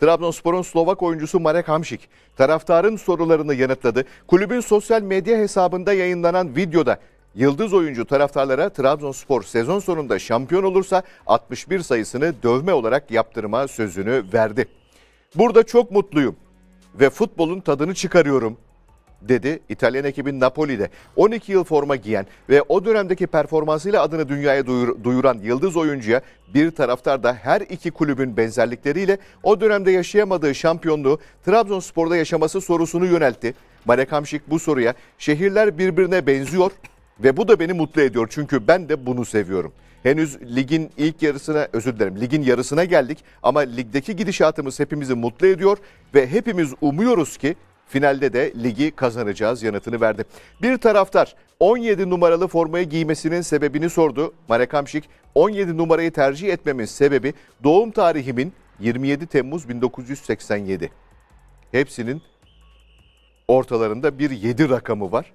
Trabzonspor'un Slovak oyuncusu Marek Hamšik taraftarın sorularını yanıtladı. Kulübün sosyal medya hesabında yayınlanan videoda Yıldız oyuncu taraftarlara Trabzonspor sezon sonunda şampiyon olursa 61 sayısını dövme olarak yaptırma sözünü verdi. Burada çok mutluyum ve futbolun tadını çıkarıyorum dedi İtalyan ekibin Napoli'de. 12 yıl forma giyen ve o dönemdeki performansıyla adını dünyaya duyur, duyuran yıldız oyuncuya bir taraftar da her iki kulübün benzerlikleriyle o dönemde yaşayamadığı şampiyonluğu Trabzonspor'da yaşaması sorusunu yöneltti. Marek Hamşik bu soruya şehirler birbirine benziyor ve bu da beni mutlu ediyor çünkü ben de bunu seviyorum. Henüz ligin ilk yarısına özür dilerim ligin yarısına geldik ama ligdeki gidişatımız hepimizi mutlu ediyor ve hepimiz umuyoruz ki Finalde de ligi kazanacağız yanıtını verdi. Bir taraftar 17 numaralı formayı giymesinin sebebini sordu. Marek Hamşik 17 numarayı tercih etmemin sebebi doğum tarihimin 27 Temmuz 1987. Hepsinin ortalarında bir 7 rakamı var.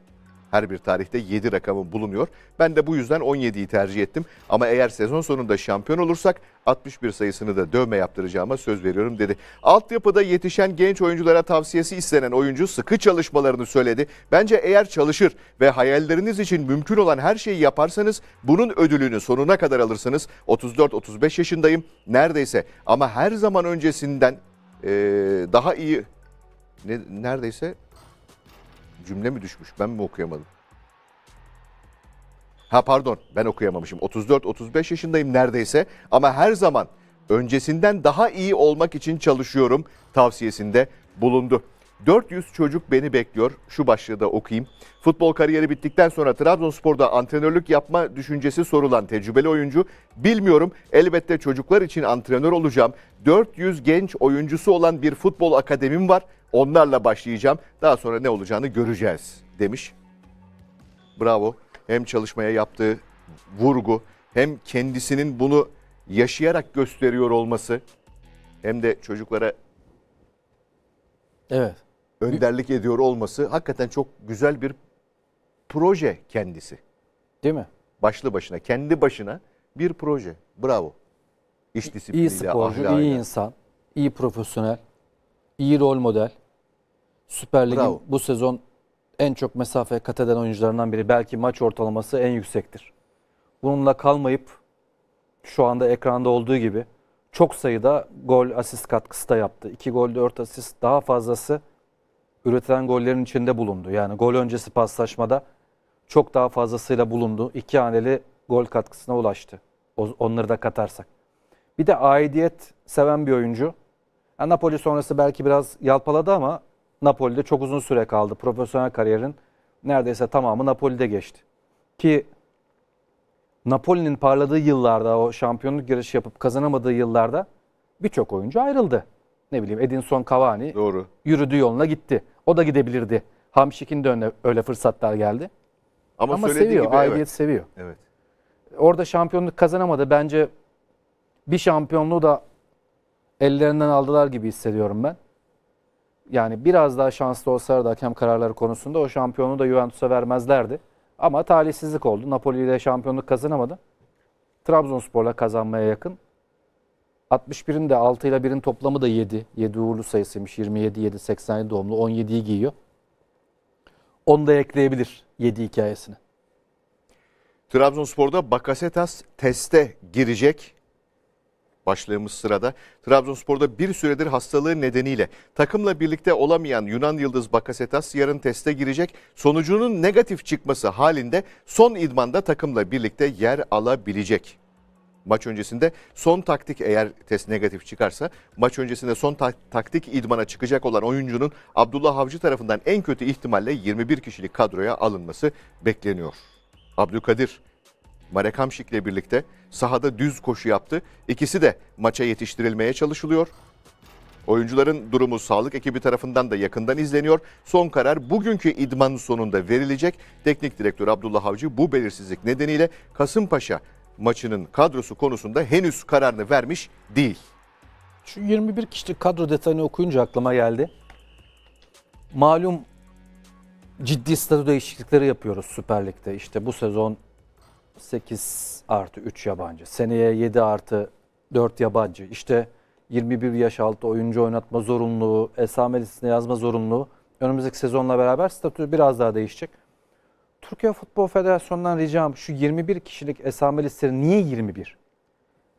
Her bir tarihte 7 rakamı bulunuyor. Ben de bu yüzden 17'yi tercih ettim. Ama eğer sezon sonunda şampiyon olursak 61 sayısını da dövme yaptıracağıma söz veriyorum dedi. Altyapıda yetişen genç oyunculara tavsiyesi istenen oyuncu sıkı çalışmalarını söyledi. Bence eğer çalışır ve hayalleriniz için mümkün olan her şeyi yaparsanız bunun ödülünü sonuna kadar alırsınız. 34-35 yaşındayım neredeyse ama her zaman öncesinden ee, daha iyi ne, neredeyse cümle mi düşmüş? Ben mi okuyamadım? Ha pardon ben okuyamamışım. 34-35 yaşındayım neredeyse ama her zaman öncesinden daha iyi olmak için çalışıyorum tavsiyesinde bulundu. 400 çocuk beni bekliyor. Şu başlığı da okuyayım. Futbol kariyeri bittikten sonra Trabzonspor'da antrenörlük yapma düşüncesi sorulan tecrübeli oyuncu bilmiyorum elbette çocuklar için antrenör olacağım. 400 genç oyuncusu olan bir futbol akademim var. Onlarla başlayacağım. Daha sonra ne olacağını göreceğiz demiş. Bravo. Hem çalışmaya yaptığı vurgu hem kendisinin bunu yaşayarak gösteriyor olması hem de çocuklara Evet önderlik ediyor olması hakikaten çok güzel bir proje kendisi. Değil mi? Başlı başına, kendi başına bir proje. Bravo. İş disipliniyle, İyi sporcu, iyi insan, iyi profesyonel, iyi rol model. Süper Lig'in Bravo. bu sezon en çok mesafe kat eden oyuncularından biri. Belki maç ortalaması en yüksektir. Bununla kalmayıp şu anda ekranda olduğu gibi çok sayıda gol asist katkısı da yaptı. İki gol dört asist daha fazlası üretilen gollerin içinde bulundu. Yani gol öncesi paslaşmada çok daha fazlasıyla bulundu. İki haneli gol katkısına ulaştı. Onları da katarsak. Bir de aidiyet seven bir oyuncu. Yani Napoli sonrası belki biraz yalpaladı ama Napoli'de çok uzun süre kaldı. Profesyonel kariyerin neredeyse tamamı Napoli'de geçti. Ki Napoli'nin parladığı yıllarda o şampiyonluk yarışı yapıp kazanamadığı yıllarda birçok oyuncu ayrıldı. Ne bileyim Edinson Cavani Doğru. Yürüdüğü yoluna gitti. O da gidebilirdi. Hamşik'in de önüne öyle fırsatlar geldi. Ama, Ama seviyor, gibi aidiyet evet. seviyor. Evet. Orada şampiyonluk kazanamadı. Bence bir şampiyonluğu da ellerinden aldılar gibi hissediyorum ben. Yani biraz daha şanslı olsalar da hakem kararları konusunda o şampiyonluğu da Juventus'a vermezlerdi. Ama talihsizlik oldu. Napoli ile şampiyonluk kazanamadı. Trabzonspor'la kazanmaya yakın. 61'in de 6 ile 1'in toplamı da 7. 7 uğurlu sayısıymış. 27, 7, 87 doğumlu. 17'yi giyiyor. Onu da ekleyebilir 7 hikayesine. Trabzonspor'da Bakasetas teste girecek. Başlığımız sırada. Trabzonspor'da bir süredir hastalığı nedeniyle takımla birlikte olamayan Yunan Yıldız Bakasetas yarın teste girecek. Sonucunun negatif çıkması halinde son idmanda takımla birlikte yer alabilecek maç öncesinde son taktik eğer test negatif çıkarsa maç öncesinde son ta taktik idmana çıkacak olan oyuncunun Abdullah Avcı tarafından en kötü ihtimalle 21 kişilik kadroya alınması bekleniyor. Abdülkadir Marekamşik ile birlikte sahada düz koşu yaptı. İkisi de maça yetiştirilmeye çalışılıyor. Oyuncuların durumu sağlık ekibi tarafından da yakından izleniyor. Son karar bugünkü idman sonunda verilecek. Teknik direktör Abdullah Avcı bu belirsizlik nedeniyle Kasımpaşa maçının kadrosu konusunda henüz kararını vermiş değil. Şu 21 kişilik kadro detayını okuyunca aklıma geldi. Malum ciddi statü değişiklikleri yapıyoruz Süper Lig'de. İşte bu sezon 8 artı 3 yabancı. Seneye 7 artı 4 yabancı. İşte 21 yaş altı oyuncu oynatma zorunluluğu, esame listesine yazma zorunluluğu. Önümüzdeki sezonla beraber statü biraz daha değişecek. Türkiye Futbol Federasyonu'ndan ricam şu 21 kişilik esame listeleri niye 21?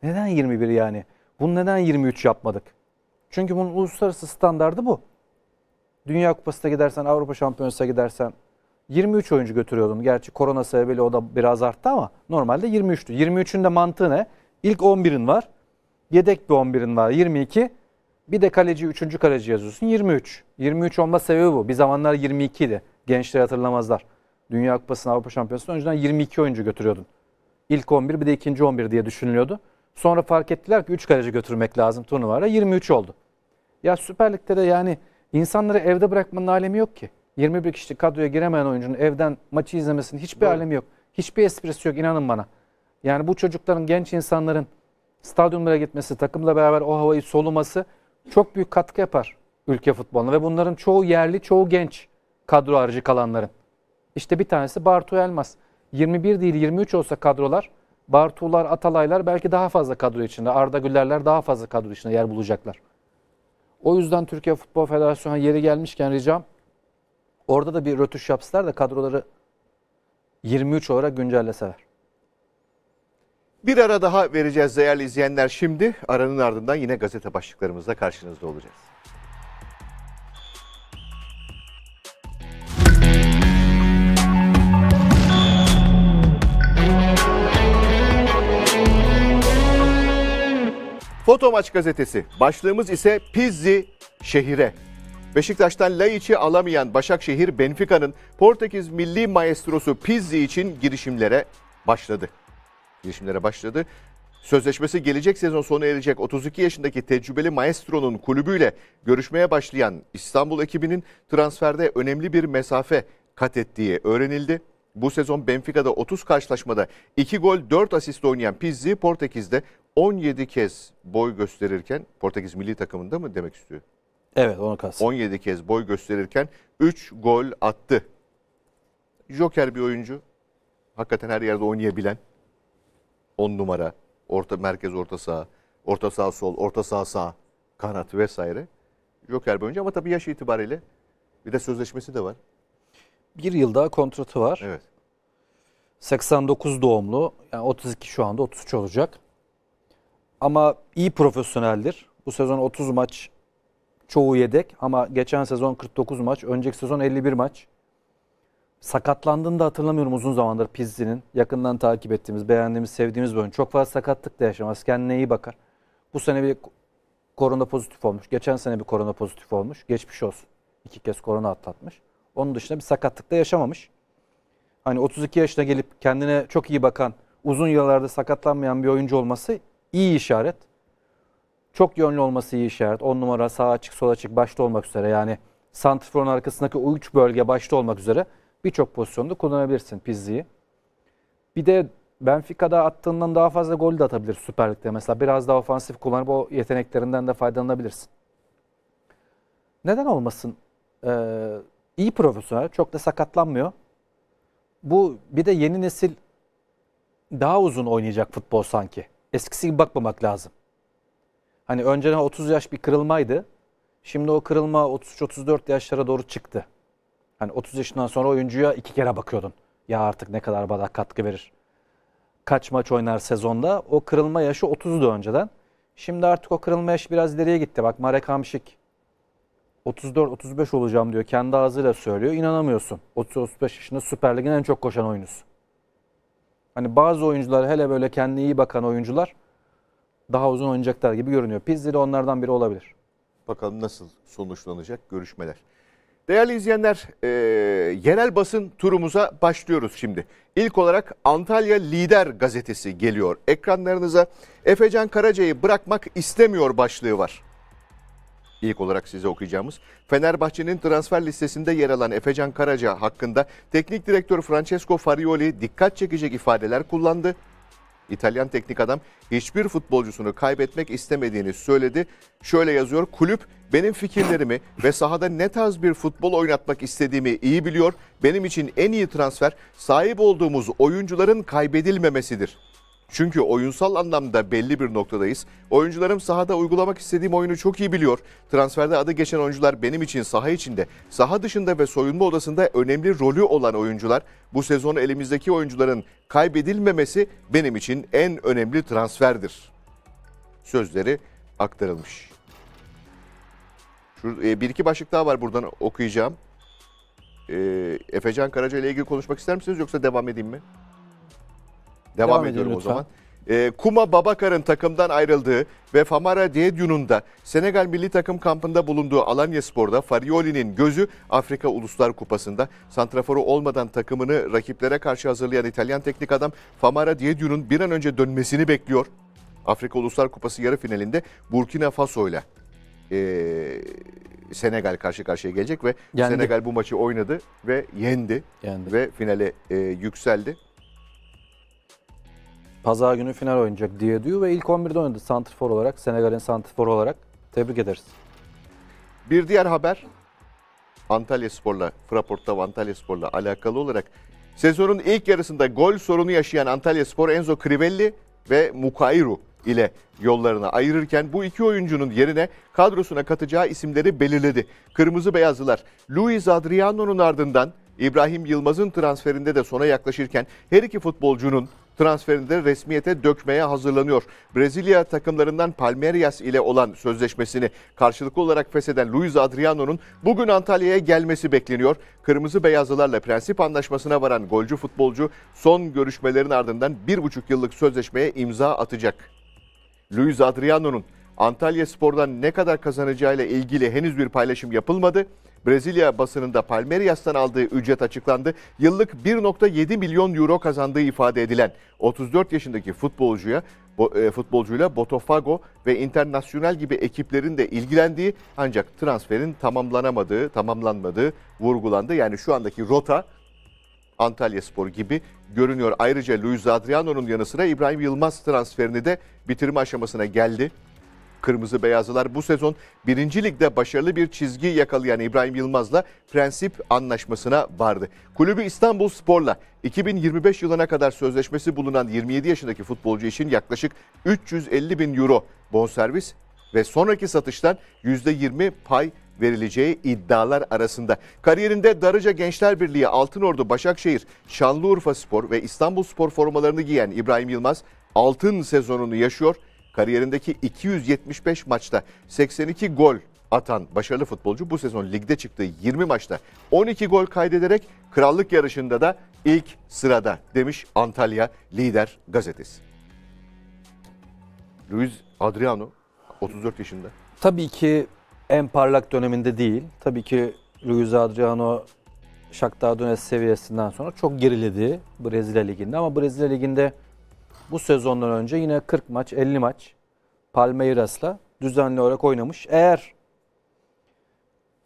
Neden 21 yani? Bunu neden 23 yapmadık? Çünkü bunun uluslararası standardı bu. Dünya Kupası'na gidersen, Avrupa Şampiyonası'na gidersen 23 oyuncu götürüyordun. Gerçi korona sebebiyle o da biraz arttı ama normalde 23'tü. 23'ün de mantığı ne? İlk 11'in var. Yedek bir 11'in var 22. Bir de kaleci 3. kaleci yazıyorsun 23. 23 olma sebebi bu. Bir zamanlar 22 idi. Gençler hatırlamazlar. Dünya Kupası'nın Avrupa Şampiyonası'nda önceden 22 oyuncu götürüyordun. İlk 11 bir de ikinci 11 diye düşünülüyordu. Sonra fark ettiler ki 3 kaleci götürmek lazım turnuvara. 23 oldu. Ya Süper Lig'de de yani insanları evde bırakmanın alemi yok ki. 21 kişilik kadroya giremeyen oyuncunun evden maçı izlemesinin hiçbir Doğru. alemi yok. Hiçbir esprisi yok inanın bana. Yani bu çocukların, genç insanların stadyumlara gitmesi, takımla beraber o havayı soluması çok büyük katkı yapar ülke futboluna. Ve bunların çoğu yerli, çoğu genç kadro harici kalanların. İşte bir tanesi Bartu Elmas. 21 değil 23 olsa kadrolar Bartular, Atalaylar belki daha fazla kadro içinde. Arda Gülerler daha fazla kadro içinde yer bulacaklar. O yüzden Türkiye Futbol Federasyonu yeri gelmişken ricam orada da bir rötuş yapsınlar da kadroları 23 olarak güncelleseler. Bir ara daha vereceğiz değerli izleyenler şimdi. Aranın ardından yine gazete başlıklarımızla karşınızda olacağız. Foto Maç Gazetesi. Başlığımız ise Pizzi şehire. Beşiktaş'tan Laiç'i alamayan Başakşehir Benfica'nın Portekiz milli maestrosu Pizzi için girişimlere başladı. Girişimlere başladı. Sözleşmesi gelecek sezon sonu erecek 32 yaşındaki tecrübeli maestronun kulübüyle görüşmeye başlayan İstanbul ekibinin transferde önemli bir mesafe kat ettiği öğrenildi. Bu sezon Benfica'da 30 karşılaşmada 2 gol 4 asist oynayan Pizzi Portekiz'de 17 kez boy gösterirken Portekiz milli takımında mı demek istiyor? Evet onu kastım. 17 kez boy gösterirken 3 gol attı. Joker bir oyuncu. Hakikaten her yerde oynayabilen. 10 numara. Orta, merkez orta sağ Orta sağ sol. Orta sağ sağ. Kanat vesaire. Joker bir oyuncu ama tabii yaş itibariyle bir de sözleşmesi de var bir yıl daha kontratı var. Evet. 89 doğumlu. Yani 32 şu anda 33 olacak. Ama iyi profesyoneldir. Bu sezon 30 maç çoğu yedek ama geçen sezon 49 maç, önceki sezon 51 maç. Sakatlandığını da hatırlamıyorum uzun zamandır Pizzi'nin. Yakından takip ettiğimiz, beğendiğimiz, sevdiğimiz bir oyun. Çok fazla sakatlık da yaşamaz. Kendine iyi bakar. Bu sene bir korona pozitif olmuş. Geçen sene bir korona pozitif olmuş. Geçmiş olsun. İki kez korona atlatmış. Onun dışında bir sakatlıkta yaşamamış. Hani 32 yaşına gelip kendine çok iyi bakan, uzun yıllarda sakatlanmayan bir oyuncu olması iyi işaret. Çok yönlü olması iyi işaret. 10 numara sağ açık, sol açık başta olmak üzere yani santrforun arkasındaki o 3 bölge başta olmak üzere birçok pozisyonda kullanabilirsin Pizzi'yi. Bir de Benfica'da attığından daha fazla gol de atabilir Süper Lig'de. Mesela biraz daha ofansif kullanıp o yeteneklerinden de faydalanabilirsin. Neden olmasın? Ee, iyi profesyonel, çok da sakatlanmıyor. Bu bir de yeni nesil daha uzun oynayacak futbol sanki. Eskisi gibi bakmamak lazım. Hani önceden 30 yaş bir kırılmaydı. Şimdi o kırılma 33-34 yaşlara doğru çıktı. Hani 30 yaşından sonra oyuncuya iki kere bakıyordun. Ya artık ne kadar bana katkı verir. Kaç maç oynar sezonda. O kırılma yaşı 30'du önceden. Şimdi artık o kırılma yaşı biraz ileriye gitti. Bak Marek Hamşik 34-35 olacağım diyor. Kendi ağzıyla söylüyor. İnanamıyorsun. 30-35 yaşında Süper Lig'in en çok koşan oyuncusu. Hani bazı oyuncular hele böyle kendine iyi bakan oyuncular daha uzun oynayacaklar gibi görünüyor. Pizzi de onlardan biri olabilir. Bakalım nasıl sonuçlanacak görüşmeler. Değerli izleyenler, e, yerel basın turumuza başlıyoruz şimdi. İlk olarak Antalya Lider gazetesi geliyor ekranlarınıza. Efecan Karaca'yı bırakmak istemiyor başlığı var ilk olarak size okuyacağımız. Fenerbahçe'nin transfer listesinde yer alan Efecan Karaca hakkında teknik direktör Francesco Farioli dikkat çekecek ifadeler kullandı. İtalyan teknik adam hiçbir futbolcusunu kaybetmek istemediğini söyledi. Şöyle yazıyor. Kulüp benim fikirlerimi ve sahada ne tarz bir futbol oynatmak istediğimi iyi biliyor. Benim için en iyi transfer sahip olduğumuz oyuncuların kaybedilmemesidir. Çünkü oyunsal anlamda belli bir noktadayız. Oyuncularım sahada uygulamak istediğim oyunu çok iyi biliyor. Transferde adı geçen oyuncular benim için saha içinde, saha dışında ve soyunma odasında önemli rolü olan oyuncular. Bu sezon elimizdeki oyuncuların kaybedilmemesi benim için en önemli transferdir. Sözleri aktarılmış. Şurada, e, bir iki başlık daha var buradan okuyacağım. E, Efecan Karaca ile ilgili konuşmak ister misiniz yoksa devam edeyim mi? Devam, Devam ediyorum o zaman. E, Kuma Babakar'ın takımdan ayrıldığı ve Famara Diédion'un da Senegal milli takım kampında bulunduğu Alanya Spor'da Farioli'nin gözü Afrika Uluslar Kupası'nda. Santraforu olmadan takımını rakiplere karşı hazırlayan İtalyan teknik adam Famara Diédion'un bir an önce dönmesini bekliyor. Afrika Uluslar Kupası yarı finalinde Burkina Faso ile ee, e, Senegal karşı karşıya gelecek ve Yendi. Senegal bu maçı oynadı ve yendi Yendi. ve finale e, yükseldi. Pazar günü final oynayacak diye Diadio ve ilk 11'de oynadı Santrfor olarak. Senegal'in Santrfor olarak. Tebrik ederiz. Bir diğer haber Antalya Spor'la, Fraport'ta Antalya Spor'la alakalı olarak sezonun ilk yarısında gol sorunu yaşayan Antalya Spor Enzo Crivelli ve Mukairu ile yollarını ayırırken bu iki oyuncunun yerine kadrosuna katacağı isimleri belirledi. Kırmızı Beyazlılar Luis Adriano'nun ardından İbrahim Yılmaz'ın transferinde de sona yaklaşırken her iki futbolcunun transferini de resmiyete dökmeye hazırlanıyor. Brezilya takımlarından Palmeiras ile olan sözleşmesini karşılıklı olarak fesheden Luis Adriano'nun bugün Antalya'ya gelmesi bekleniyor. Kırmızı Beyazlılarla prensip anlaşmasına varan golcü futbolcu son görüşmelerin ardından 1,5 yıllık sözleşmeye imza atacak. Luis Adriano'nun Antalya Spor'dan ne kadar kazanacağıyla ilgili henüz bir paylaşım yapılmadı. Brezilya basınında Palmeiras'tan aldığı ücret açıklandı. Yıllık 1.7 milyon euro kazandığı ifade edilen 34 yaşındaki futbolcuya e, futbolcuyla Botafogo ve internacional gibi ekiplerin de ilgilendiği ancak transferin tamamlanamadığı, tamamlanmadığı vurgulandı. Yani şu andaki rota Antalya Spor gibi görünüyor. Ayrıca Luis Adriano'nun yanı sıra İbrahim Yılmaz transferini de bitirme aşamasına geldi. Kırmızı Beyazlılar bu sezon 1. Lig'de başarılı bir çizgi yakalayan İbrahim Yılmaz'la prensip anlaşmasına vardı. Kulübü İstanbul Spor'la 2025 yılına kadar sözleşmesi bulunan 27 yaşındaki futbolcu için yaklaşık 350 bin euro bonservis ve sonraki satıştan %20 pay verileceği iddialar arasında. Kariyerinde Darıca Gençler Birliği, Altınordu, Başakşehir, Şanlıurfa Spor ve İstanbul Spor formalarını giyen İbrahim Yılmaz altın sezonunu yaşıyor kariyerindeki 275 maçta 82 gol atan başarılı futbolcu bu sezon ligde çıktığı 20 maçta 12 gol kaydederek krallık yarışında da ilk sırada demiş Antalya Lider gazetesi. Luis Adriano 34 yaşında. Tabii ki en parlak döneminde değil. Tabii ki Luis Adriano Shakhtar Donetsk seviyesinden sonra çok geriledi Brezilya Ligi'nde ama Brezilya Ligi'nde bu sezondan önce yine 40 maç 50 maç Palmeiras'la düzenli olarak oynamış. Eğer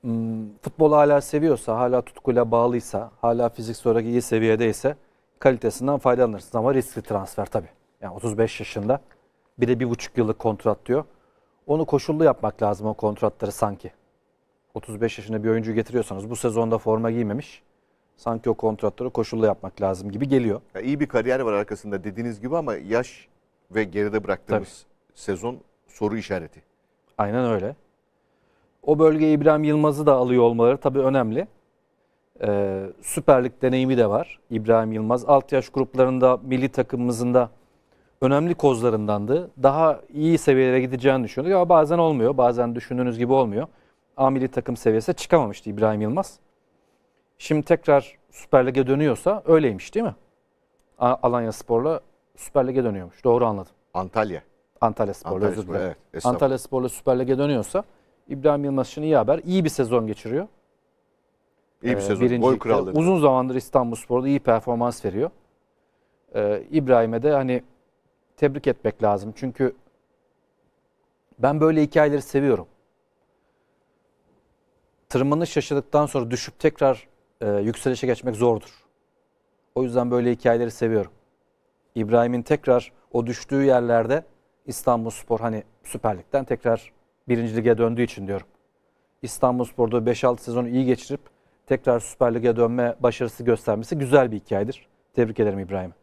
hmm, futbolu hala seviyorsa, hala tutkuyla bağlıysa, hala fiziksel olarak iyi seviyedeyse kalitesinden faydalanırsınız. Ama riskli transfer tabii. Yani 35 yaşında bir de bir buçuk yıllık kontrat diyor. Onu koşullu yapmak lazım o kontratları sanki. 35 yaşında bir oyuncu getiriyorsanız bu sezonda forma giymemiş sanki o kontratları koşullu yapmak lazım gibi geliyor. Ya iyi bir kariyer var arkasında dediğiniz gibi ama yaş ve geride bıraktığımız Tabii. sezon soru işareti. Aynen öyle. O bölgeye İbrahim Yılmaz'ı da alıyor olmaları tabii önemli. Ee, Süper deneyimi de var İbrahim Yılmaz. Alt yaş gruplarında milli takımımızın da önemli kozlarındandı. Daha iyi seviyelere gideceğini düşündük ama bazen olmuyor. Bazen düşündüğünüz gibi olmuyor. A milli takım seviyesine çıkamamıştı İbrahim Yılmaz şimdi tekrar Süper Lig'e dönüyorsa öyleymiş değil mi? A Alanya Spor'la Süper Lig'e dönüyormuş. Doğru anladım. Antalya. Antalya Spor'la Antalya özür dilerim. Spor, evet, Antalya Spor'la Süper Lig'e dönüyorsa İbrahim Yılmaz için iyi haber. İyi bir sezon geçiriyor. İyi bir ee, sezon. Birinci Boy krallığı. Uzun zamandır İstanbul Spor'da iyi performans veriyor. Ee, İbrahim'e de hani tebrik etmek lazım. Çünkü ben böyle hikayeleri seviyorum. Tırmanış yaşadıktan sonra düşüp tekrar e, yükselişe geçmek zordur. O yüzden böyle hikayeleri seviyorum. İbrahim'in tekrar o düştüğü yerlerde İstanbul Spor hani Süper Lig'den tekrar birinci lige döndüğü için diyorum. İstanbul Spor'da 5-6 sezonu iyi geçirip tekrar Süper Lig'e dönme başarısı göstermesi güzel bir hikayedir. Tebrik ederim İbrahim.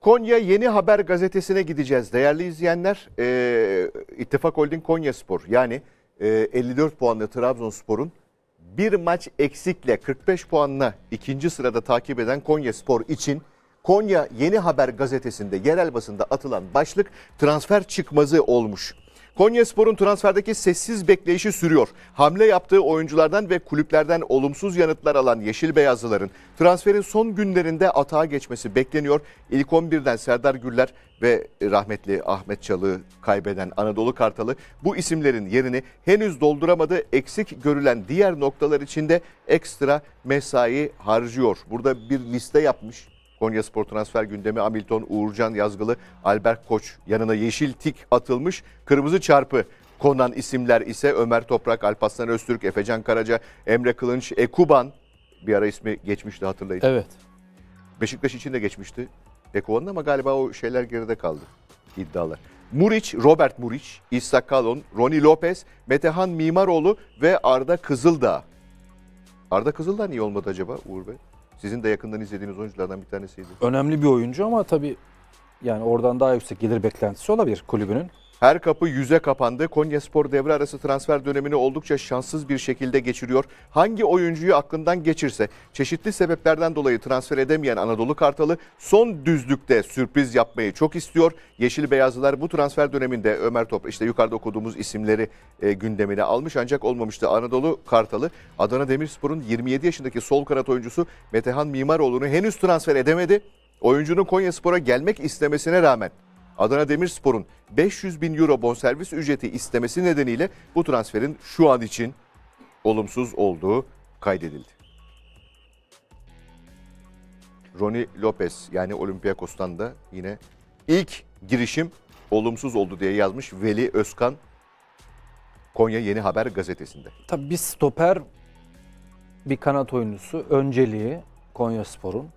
Konya Yeni Haber gazetesine gideceğiz. Değerli izleyenler, e, İttifak Holding Konya Spor yani e, 54 puanlı Trabzonspor'un bir maç eksikle 45 puanla ikinci sırada takip eden Konya Spor için Konya Yeni Haber gazetesinde yerel basında atılan başlık transfer çıkmazı olmuş. Konyaspor'un transferdeki sessiz bekleyişi sürüyor. Hamle yaptığı oyunculardan ve kulüplerden olumsuz yanıtlar alan Yeşil Beyazlıların transferin son günlerinde atağa geçmesi bekleniyor. İlk 11'den Serdar Güller ve rahmetli Ahmet Çalı'yı kaybeden Anadolu Kartalı bu isimlerin yerini henüz dolduramadı. Eksik görülen diğer noktalar için de ekstra mesai harcıyor. Burada bir liste yapmış Konya Spor transfer gündemi Hamilton, Uğurcan Yazgılı, Albert Koç yanına yeşil tik atılmış. Kırmızı çarpı konan isimler ise Ömer Toprak, Alpaslan Öztürk, Efecan Karaca, Emre Kılınç, Ekuban. Bir ara ismi geçmişti hatırlayın. Evet. Beşiktaş için de geçmişti Ekuban'ın ama galiba o şeyler geride kaldı iddialar. Muriç, Robert Muriç, İsa Kalon, Roni Lopez, Metehan Mimaroğlu ve Arda Kızıldağ. Arda Kızıldağ niye olmadı acaba Uğur Bey? Sizin de yakından izlediğiniz oyunculardan bir tanesiydi. Önemli bir oyuncu ama tabii yani oradan daha yüksek gelir beklentisi olabilir kulübünün. Her kapı yüze kapandı. Konya Spor devre arası transfer dönemini oldukça şanssız bir şekilde geçiriyor. Hangi oyuncuyu aklından geçirse çeşitli sebeplerden dolayı transfer edemeyen Anadolu Kartalı son düzlükte sürpriz yapmayı çok istiyor. Yeşil Beyazlılar bu transfer döneminde Ömer Top işte yukarıda okuduğumuz isimleri e, gündemine almış ancak olmamıştı. Anadolu Kartalı Adana Demirspor'un 27 yaşındaki sol kanat oyuncusu Metehan Mimaroğlu'nu henüz transfer edemedi. Oyuncunun Konya Spor'a gelmek istemesine rağmen Adana Demirspor'un 500 bin euro bonservis ücreti istemesi nedeniyle bu transferin şu an için olumsuz olduğu kaydedildi. Roni Lopez yani Olympiakos'tan da yine ilk girişim olumsuz oldu diye yazmış Veli Özkan Konya Yeni Haber gazetesinde. Tabii bir stoper bir kanat oyuncusu önceliği Konya Spor'un.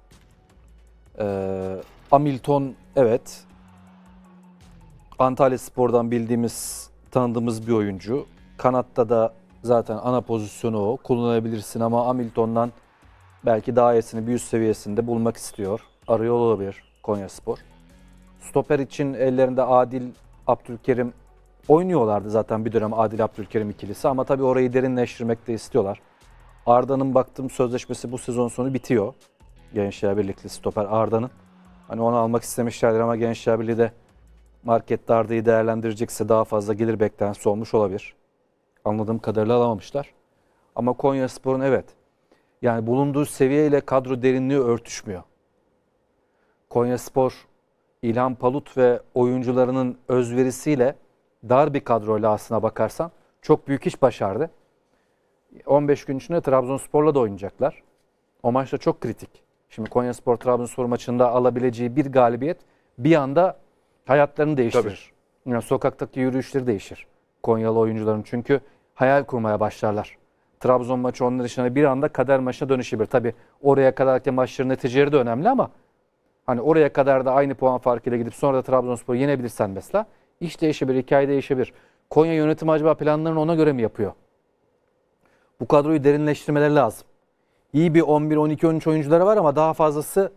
Ee, Hamilton evet Antalya Spor'dan bildiğimiz, tanıdığımız bir oyuncu. Kanatta da zaten ana pozisyonu o. Kullanabilirsin ama Hamilton'dan belki daha iyisini bir üst seviyesinde bulmak istiyor. Arıyor olabilir Konya Spor. Stoper için ellerinde Adil Abdülkerim oynuyorlardı zaten bir dönem Adil Abdülkerim ikilisi ama tabii orayı derinleştirmek de istiyorlar. Arda'nın baktığım sözleşmesi bu sezon sonu bitiyor. Gençler Birlikli stoper Arda'nın. Hani onu almak istemişlerdir ama Gençler Birliği de market dardayı değerlendirecekse daha fazla gelir beklentisi olmuş olabilir. Anladığım kadarıyla alamamışlar. Ama Konya Spor'un evet yani bulunduğu seviyeyle kadro derinliği örtüşmüyor. Konya Spor İlhan Palut ve oyuncularının özverisiyle dar bir kadroyla aslına bakarsan çok büyük iş başardı. 15 gün içinde Trabzonspor'la da oynayacaklar. O maç da çok kritik. Şimdi Konyaspor Trabzonspor maçında alabileceği bir galibiyet bir anda hayatlarını değiştirir. Tabii. Yani sokaktaki yürüyüşleri değişir. Konyalı oyuncuların çünkü hayal kurmaya başlarlar. Trabzon maçı onlar için hani bir anda kader maçına dönüşebilir. Tabi oraya kadarki maçların neticeleri de önemli ama hani oraya kadar da aynı puan farkıyla gidip sonra da Trabzonspor'u yenebilirsen mesela iş değişebilir, hikaye değişebilir. Konya yönetimi acaba planlarını ona göre mi yapıyor? Bu kadroyu derinleştirmeleri lazım. İyi bir 11, 12, 13 oyuncuları var ama daha fazlası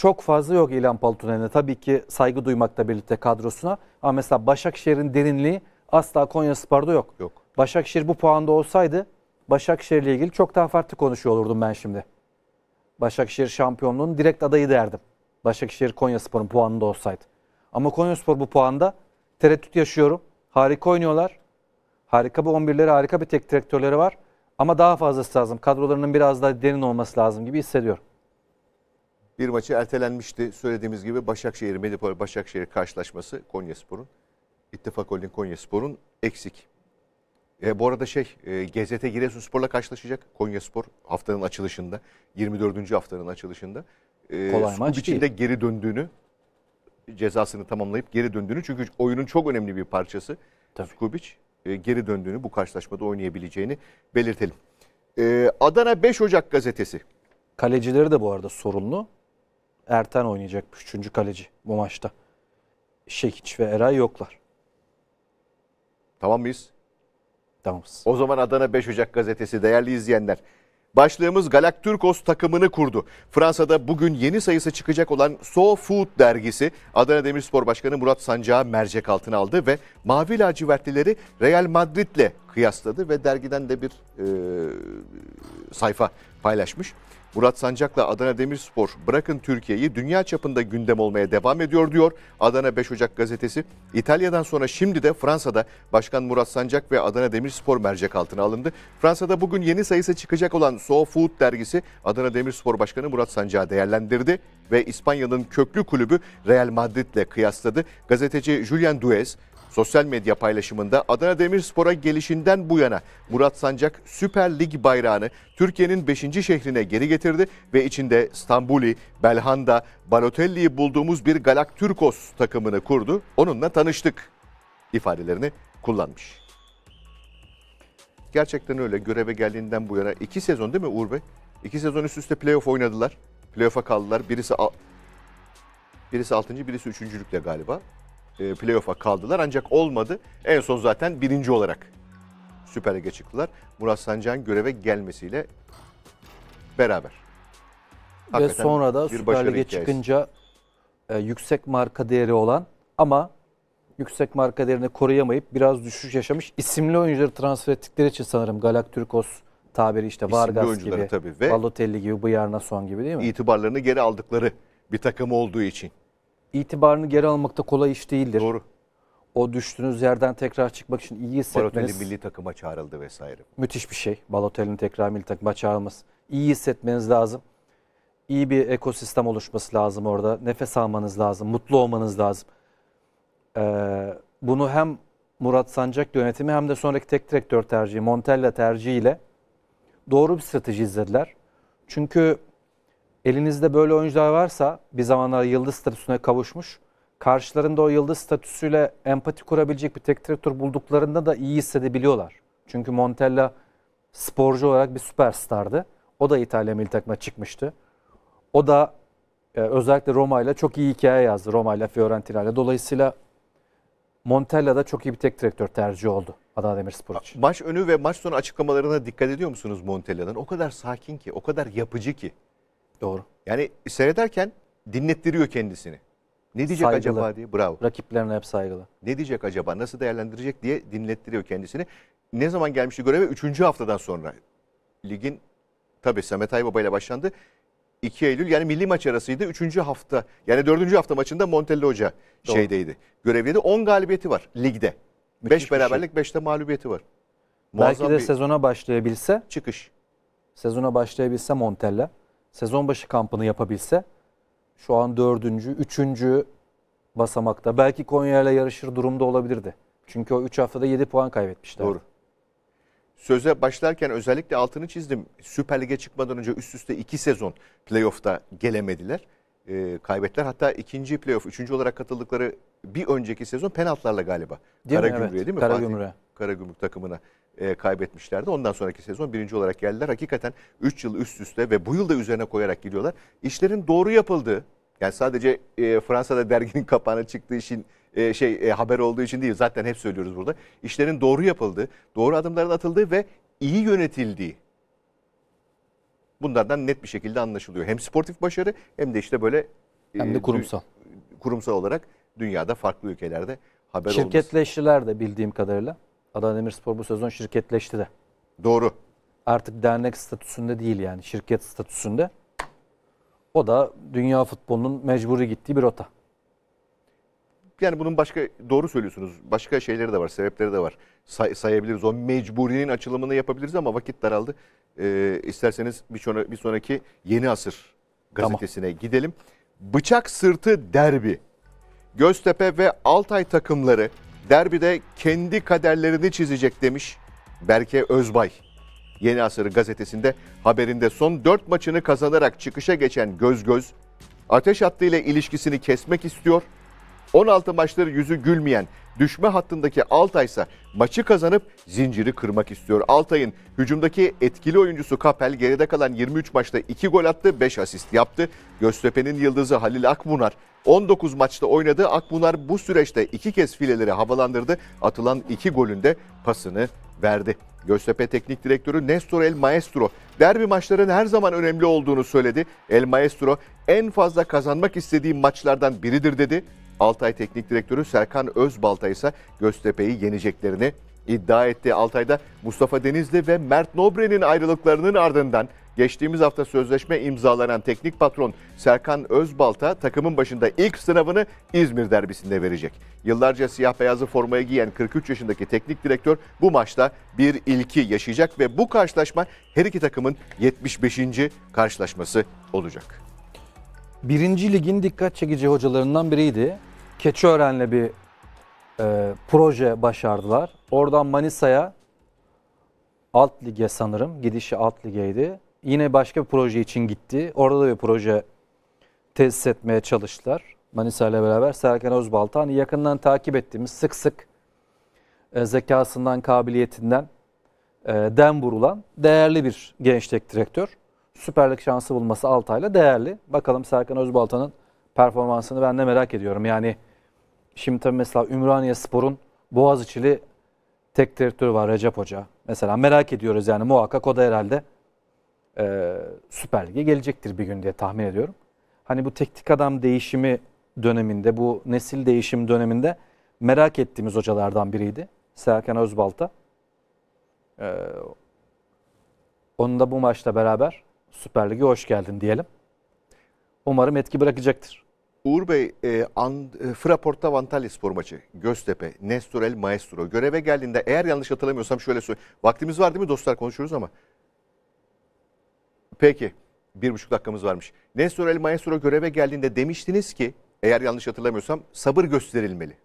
çok fazla yok İlhan Paltunen'e. Tabii ki saygı duymakla birlikte kadrosuna. Ama mesela Başakşehir'in derinliği asla Konya Spor'da yok. Yok. Başakşehir bu puanda olsaydı Başakşehir'le ilgili çok daha farklı konuşuyor olurdum ben şimdi. Başakşehir şampiyonluğunun direkt adayı derdim. Başakşehir Konya Spor'un puanında olsaydı. Ama Konya Spor bu puanda tereddüt yaşıyorum. Harika oynuyorlar. Harika bir 11'leri, harika bir tek direktörleri var. Ama daha fazlası lazım. Kadrolarının biraz daha derin olması lazım gibi hissediyorum bir maçı ertelenmişti. Söylediğimiz gibi Başakşehir, Medipol Başakşehir karşılaşması Konyaspor'un. İttifak Holding Konyaspor'un eksik. E, bu arada şey e, GZT Giresunspor'la karşılaşacak Konyaspor haftanın açılışında 24. haftanın açılışında. E, Kolay maç içinde değil. geri döndüğünü cezasını tamamlayıp geri döndüğünü çünkü oyunun çok önemli bir parçası. Tabii. Skubic e, geri döndüğünü bu karşılaşmada oynayabileceğini belirtelim. E, Adana 5 Ocak gazetesi. Kalecileri de bu arada sorunlu. Erten oynayacak üçüncü kaleci bu maçta. Şekiç ve Eray yoklar. Tamam mıyız? Tamamız. O zaman Adana 5 Ocak gazetesi değerli izleyenler. Başlığımız Galacturkos takımını kurdu. Fransa'da bugün yeni sayısı çıkacak olan So Food dergisi Adana Demirspor Başkanı Murat Sancak'ı mercek altına aldı ve mavi lacivertlileri Real Madrid'le kıyasladı ve dergiden de bir e, sayfa paylaşmış. Murat Sancak'la Adana Demirspor bırakın Türkiye'yi dünya çapında gündem olmaya devam ediyor diyor Adana 5 Ocak gazetesi. İtalya'dan sonra şimdi de Fransa'da Başkan Murat Sancak ve Adana Demirspor mercek altına alındı. Fransa'da bugün yeni sayısı çıkacak olan So Food dergisi Adana Demirspor Başkanı Murat Sancak'ı değerlendirdi ve İspanya'nın köklü kulübü Real Madrid'le kıyasladı. Gazeteci Julian Duez Sosyal medya paylaşımında Adana Demirspor'a gelişinden bu yana Murat Sancak Süper Lig bayrağını Türkiye'nin 5. şehrine geri getirdi ve içinde Stambuli, Belhanda, Balotelli'yi bulduğumuz bir Galakturkos takımını kurdu. Onunla tanıştık ifadelerini kullanmış. Gerçekten öyle göreve geldiğinden bu yana iki sezon değil mi Uğur Bey? İki sezon üst üste playoff oynadılar. Playoff'a kaldılar. Birisi al... birisi 6. birisi 3.lükte galiba e, playoff'a kaldılar ancak olmadı. En son zaten birinci olarak Süper Lig'e çıktılar. Murat Sancan göreve gelmesiyle beraber. Hakikaten Ve sonra da Süper Lig'e çıkınca e, yüksek marka değeri olan ama yüksek marka değerini koruyamayıp biraz düşüş yaşamış isimli oyuncuları transfer ettikleri için sanırım Galaktürkos tabiri işte İsimli Vargas oyuncuları gibi, tabii ve Balotelli gibi, Bıyarnason gibi değil mi? İtibarlarını geri aldıkları bir takım olduğu için itibarını geri almakta kolay iş değildir. Doğru. O düştüğünüz yerden tekrar çıkmak için iyi hissetmeniz. Balotelli milli takıma çağrıldı vesaire. Müthiş bir şey. Balotelli'nin tekrar milli takıma çağrılması. İyi hissetmeniz lazım. İyi bir ekosistem oluşması lazım orada. Nefes almanız lazım. Mutlu olmanız lazım. Ee, bunu hem Murat Sancak yönetimi hem de sonraki tek direktör tercihi Montella tercihiyle doğru bir strateji izlediler. Çünkü Elinizde böyle oyuncular varsa bir zamanlar yıldız statüsüne kavuşmuş. Karşılarında o yıldız statüsüyle empati kurabilecek bir tek direktör bulduklarında da iyi hissedebiliyorlar. Çünkü Montella sporcu olarak bir süperstardı. O da İtalya milli takımına çıkmıştı. O da e, özellikle Roma ile çok iyi hikaye yazdı. Roma ile Fiorentina ile. Dolayısıyla Montella da çok iyi bir tek direktör tercih oldu Adana Demirspor için. Maç önü ve maç sonu açıklamalarına dikkat ediyor musunuz Montella'nın? O kadar sakin ki, o kadar yapıcı ki. Doğru. Yani seyrederken dinlettiriyor kendisini. Ne diyecek saygılı. acaba diye. Bravo. Rakiplerine hep saygılı. Ne diyecek acaba? Nasıl değerlendirecek diye dinlettiriyor kendisini. Ne zaman gelmişti göreve? Üçüncü haftadan sonra. Ligin tabii Samet Aybaba ile başlandı. 2 Eylül yani milli maç arasıydı. Üçüncü hafta yani dördüncü hafta maçında Montelli Hoca Doğru. şeydeydi. Görevliydi. 10 galibiyeti var ligde. 5 şey. beraberlik 5'te de mağlubiyeti var. Muazzam Belki de bir... sezona başlayabilse. Çıkış. Sezona başlayabilse Montella sezon başı kampını yapabilse şu an dördüncü, üçüncü basamakta. Belki Konya ile yarışır durumda olabilirdi. Çünkü o üç haftada yedi puan kaybetmişler. Doğru. Söze başlarken özellikle altını çizdim. Süper Lig'e çıkmadan önce üst üste iki sezon playoff'ta gelemediler. E, kaybettiler. Hatta ikinci playoff, üçüncü olarak katıldıkları bir önceki sezon penaltılarla galiba. Değil Karagümrük'e değil mi? Karagümrük'e. Karagümrük takımına e, kaybetmişlerdi. Ondan sonraki sezon birinci olarak geldiler. Hakikaten 3 yıl üst üste ve bu yıl da üzerine koyarak gidiyorlar. İşlerin doğru yapıldığı, yani sadece e, Fransa'da derginin [laughs] kapağına çıktığı için e, şey e, haber olduğu için değil. Zaten hep söylüyoruz burada. İşlerin doğru yapıldığı, doğru adımların atıldığı ve iyi yönetildiği bunlardan net bir şekilde anlaşılıyor. Hem sportif başarı hem de işte böyle e, hem de kurumsal. Kurumsal olarak dünyada farklı ülkelerde haber olması. Şirketleştiler de bildiğim kadarıyla. Adana Demirspor bu sezon şirketleşti de. Doğru. Artık dernek statüsünde değil yani şirket statüsünde. O da dünya futbolunun mecburi gittiği bir rota. Yani bunun başka doğru söylüyorsunuz. Başka şeyleri de var, sebepleri de var. Say, sayabiliriz. O mecburinin açılımını yapabiliriz ama vakit daraldı. Ee, isterseniz bir, sonra, bir sonraki Yeni Asır gazetesine tamam. gidelim. Bıçak sırtı derbi. Göztepe ve Altay takımları derbide kendi kaderlerini çizecek demiş Berke Özbay. Yeni Asır gazetesinde haberinde son 4 maçını kazanarak çıkışa geçen Göz Göz, ateş hattı ile ilişkisini kesmek istiyor 16 maçları yüzü gülmeyen düşme hattındaki Altay ise maçı kazanıp zinciri kırmak istiyor. Altay'ın hücumdaki etkili oyuncusu Kapel geride kalan 23 maçta 2 gol attı, 5 asist yaptı. Göztepe'nin yıldızı Halil Akbunar 19 maçta oynadı. Akbunar bu süreçte 2 kez fileleri havalandırdı. Atılan 2 golünde pasını verdi. Göztepe Teknik Direktörü Nestor El Maestro derbi maçların her zaman önemli olduğunu söyledi. El Maestro en fazla kazanmak istediğim maçlardan biridir dedi. Altay Teknik Direktörü Serkan Özbalta ise Göztepe'yi yeneceklerini iddia etti. Altay'da Mustafa Denizli ve Mert Nobre'nin ayrılıklarının ardından geçtiğimiz hafta sözleşme imzalanan teknik patron Serkan Özbalta takımın başında ilk sınavını İzmir derbisinde verecek. Yıllarca siyah beyazı formaya giyen 43 yaşındaki teknik direktör bu maçta bir ilki yaşayacak ve bu karşılaşma her iki takımın 75. karşılaşması olacak. Birinci ligin dikkat çekici hocalarından biriydi. Keçiören'le bir e, proje başardılar. Oradan Manisa'ya alt lige sanırım. Gidişi alt ligeydi. Yine başka bir proje için gitti. Orada da bir proje tesis etmeye çalıştılar. Manisa ile beraber Serkan Özbaltan yakından takip ettiğimiz sık sık e, zekasından, kabiliyetinden e, den vurulan değerli bir gençlik direktör. Süperlik şansı bulması Altay'la değerli. Bakalım Serkan Özbaltan'ın performansını ben de merak ediyorum. Yani Şimdi tabii mesela Ümraniye Spor'un Boğaziçi'li tek direktörü var Recep Hoca. Mesela merak ediyoruz yani muhakkak o da herhalde e, Süper Lig'e gelecektir bir gün diye tahmin ediyorum. Hani bu teknik adam değişimi döneminde, bu nesil değişim döneminde merak ettiğimiz hocalardan biriydi. Serkan Özbalta. Ee, onun da bu maçla beraber Süper Lig'e hoş geldin diyelim. Umarım etki bırakacaktır. Uğur Bey, e, e, Fraport'ta Antalya spor maçı, Göztepe, Nestor El Maestro. Göreve geldiğinde eğer yanlış hatırlamıyorsam şöyle söyleyeyim. Vaktimiz var değil mi dostlar konuşuyoruz ama. Peki, bir buçuk dakikamız varmış. Nestor El Maestro göreve geldiğinde demiştiniz ki, eğer yanlış hatırlamıyorsam sabır gösterilmeli.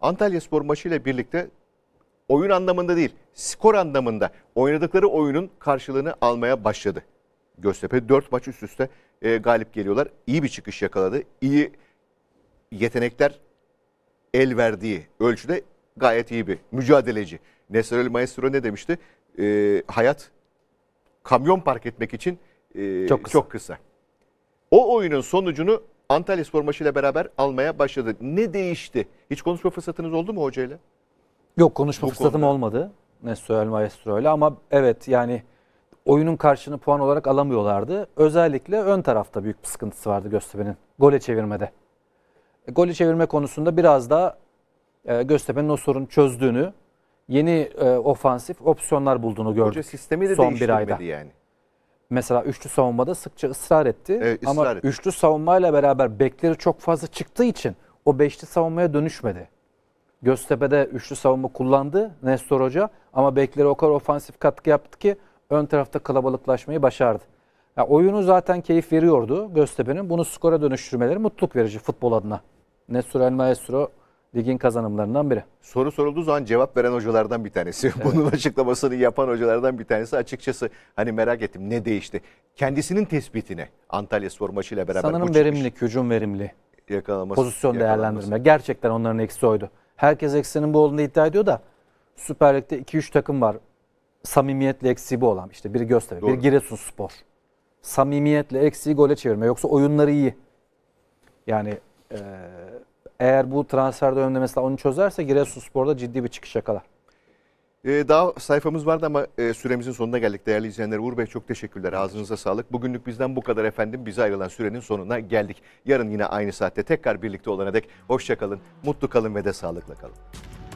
Antalya spor maçıyla birlikte oyun anlamında değil, skor anlamında oynadıkları oyunun karşılığını almaya başladı. Göztepe dört maç üst üste e, galip geliyorlar. İyi bir çıkış yakaladı. İyi yetenekler el verdiği ölçüde gayet iyi bir mücadeleci. Nesrel Maestro ne demişti? E, hayat kamyon park etmek için e, çok, kısa. çok kısa. O oyunun sonucunu Antalya Spor maçıyla beraber almaya başladı. Ne değişti? Hiç konuşma fırsatınız oldu mu hocayla? Yok konuşma Bu fırsatım konuda. olmadı. Nesrel Maestro ile ama evet yani oyunun karşını puan olarak alamıyorlardı. Özellikle ön tarafta büyük bir sıkıntısı vardı Göztepe'nin gole çevirmede. E, gole çevirme konusunda biraz da e, Göztepe'nin o sorunu çözdüğünü, yeni e, ofansif opsiyonlar bulduğunu gördük. Hoca sistemi de son bir ayda. yani. Mesela üçlü savunmada sıkça ısrar etti. Evet, ısrar ama etti. üçlü savunmayla beraber bekleri çok fazla çıktığı için o beşli savunmaya dönüşmedi. Göztepe'de üçlü savunma kullandı Nestor Hoca ama bekleri o kadar ofansif katkı yaptı ki ön tarafta kalabalıklaşmayı başardı. Ya oyunu zaten keyif veriyordu Göztepe'nin. Bunu skora dönüştürmeleri mutluluk verici futbol adına. Nesur El Maestro ligin kazanımlarından biri. Soru sorulduğu zaman cevap veren hocalardan bir tanesi. Evet. [laughs] Bunun açıklamasını yapan hocalardan bir tanesi. Açıkçası hani merak ettim ne değişti? Kendisinin tespitine Antalya Spor maçıyla beraber Sanırım verimli, hücum verimli. Yakalaması, Pozisyon yakalaması. değerlendirme. Gerçekten onların eksi oydu. Herkes eksinin bu olduğunu iddia ediyor da Süper Lig'de 2-3 takım var samimiyetle eksiği olan işte biri gösteriyor. Doğru. bir Giresunspor. Samimiyetle eksiği gole çevirme yoksa oyunları iyi. Yani e, eğer bu transferde döneminde mesela onu çözerse Giresunspor'da ciddi bir çıkış yakalar. Ee, daha sayfamız vardı ama e, süremizin sonuna geldik değerli izleyenler. Uğur Bey çok teşekkürler. Ağzınıza sağlık. Bugünlük bizden bu kadar efendim. Bize ayrılan sürenin sonuna geldik. Yarın yine aynı saatte tekrar birlikte olana dek hoşçakalın, mutlu kalın ve de sağlıkla kalın.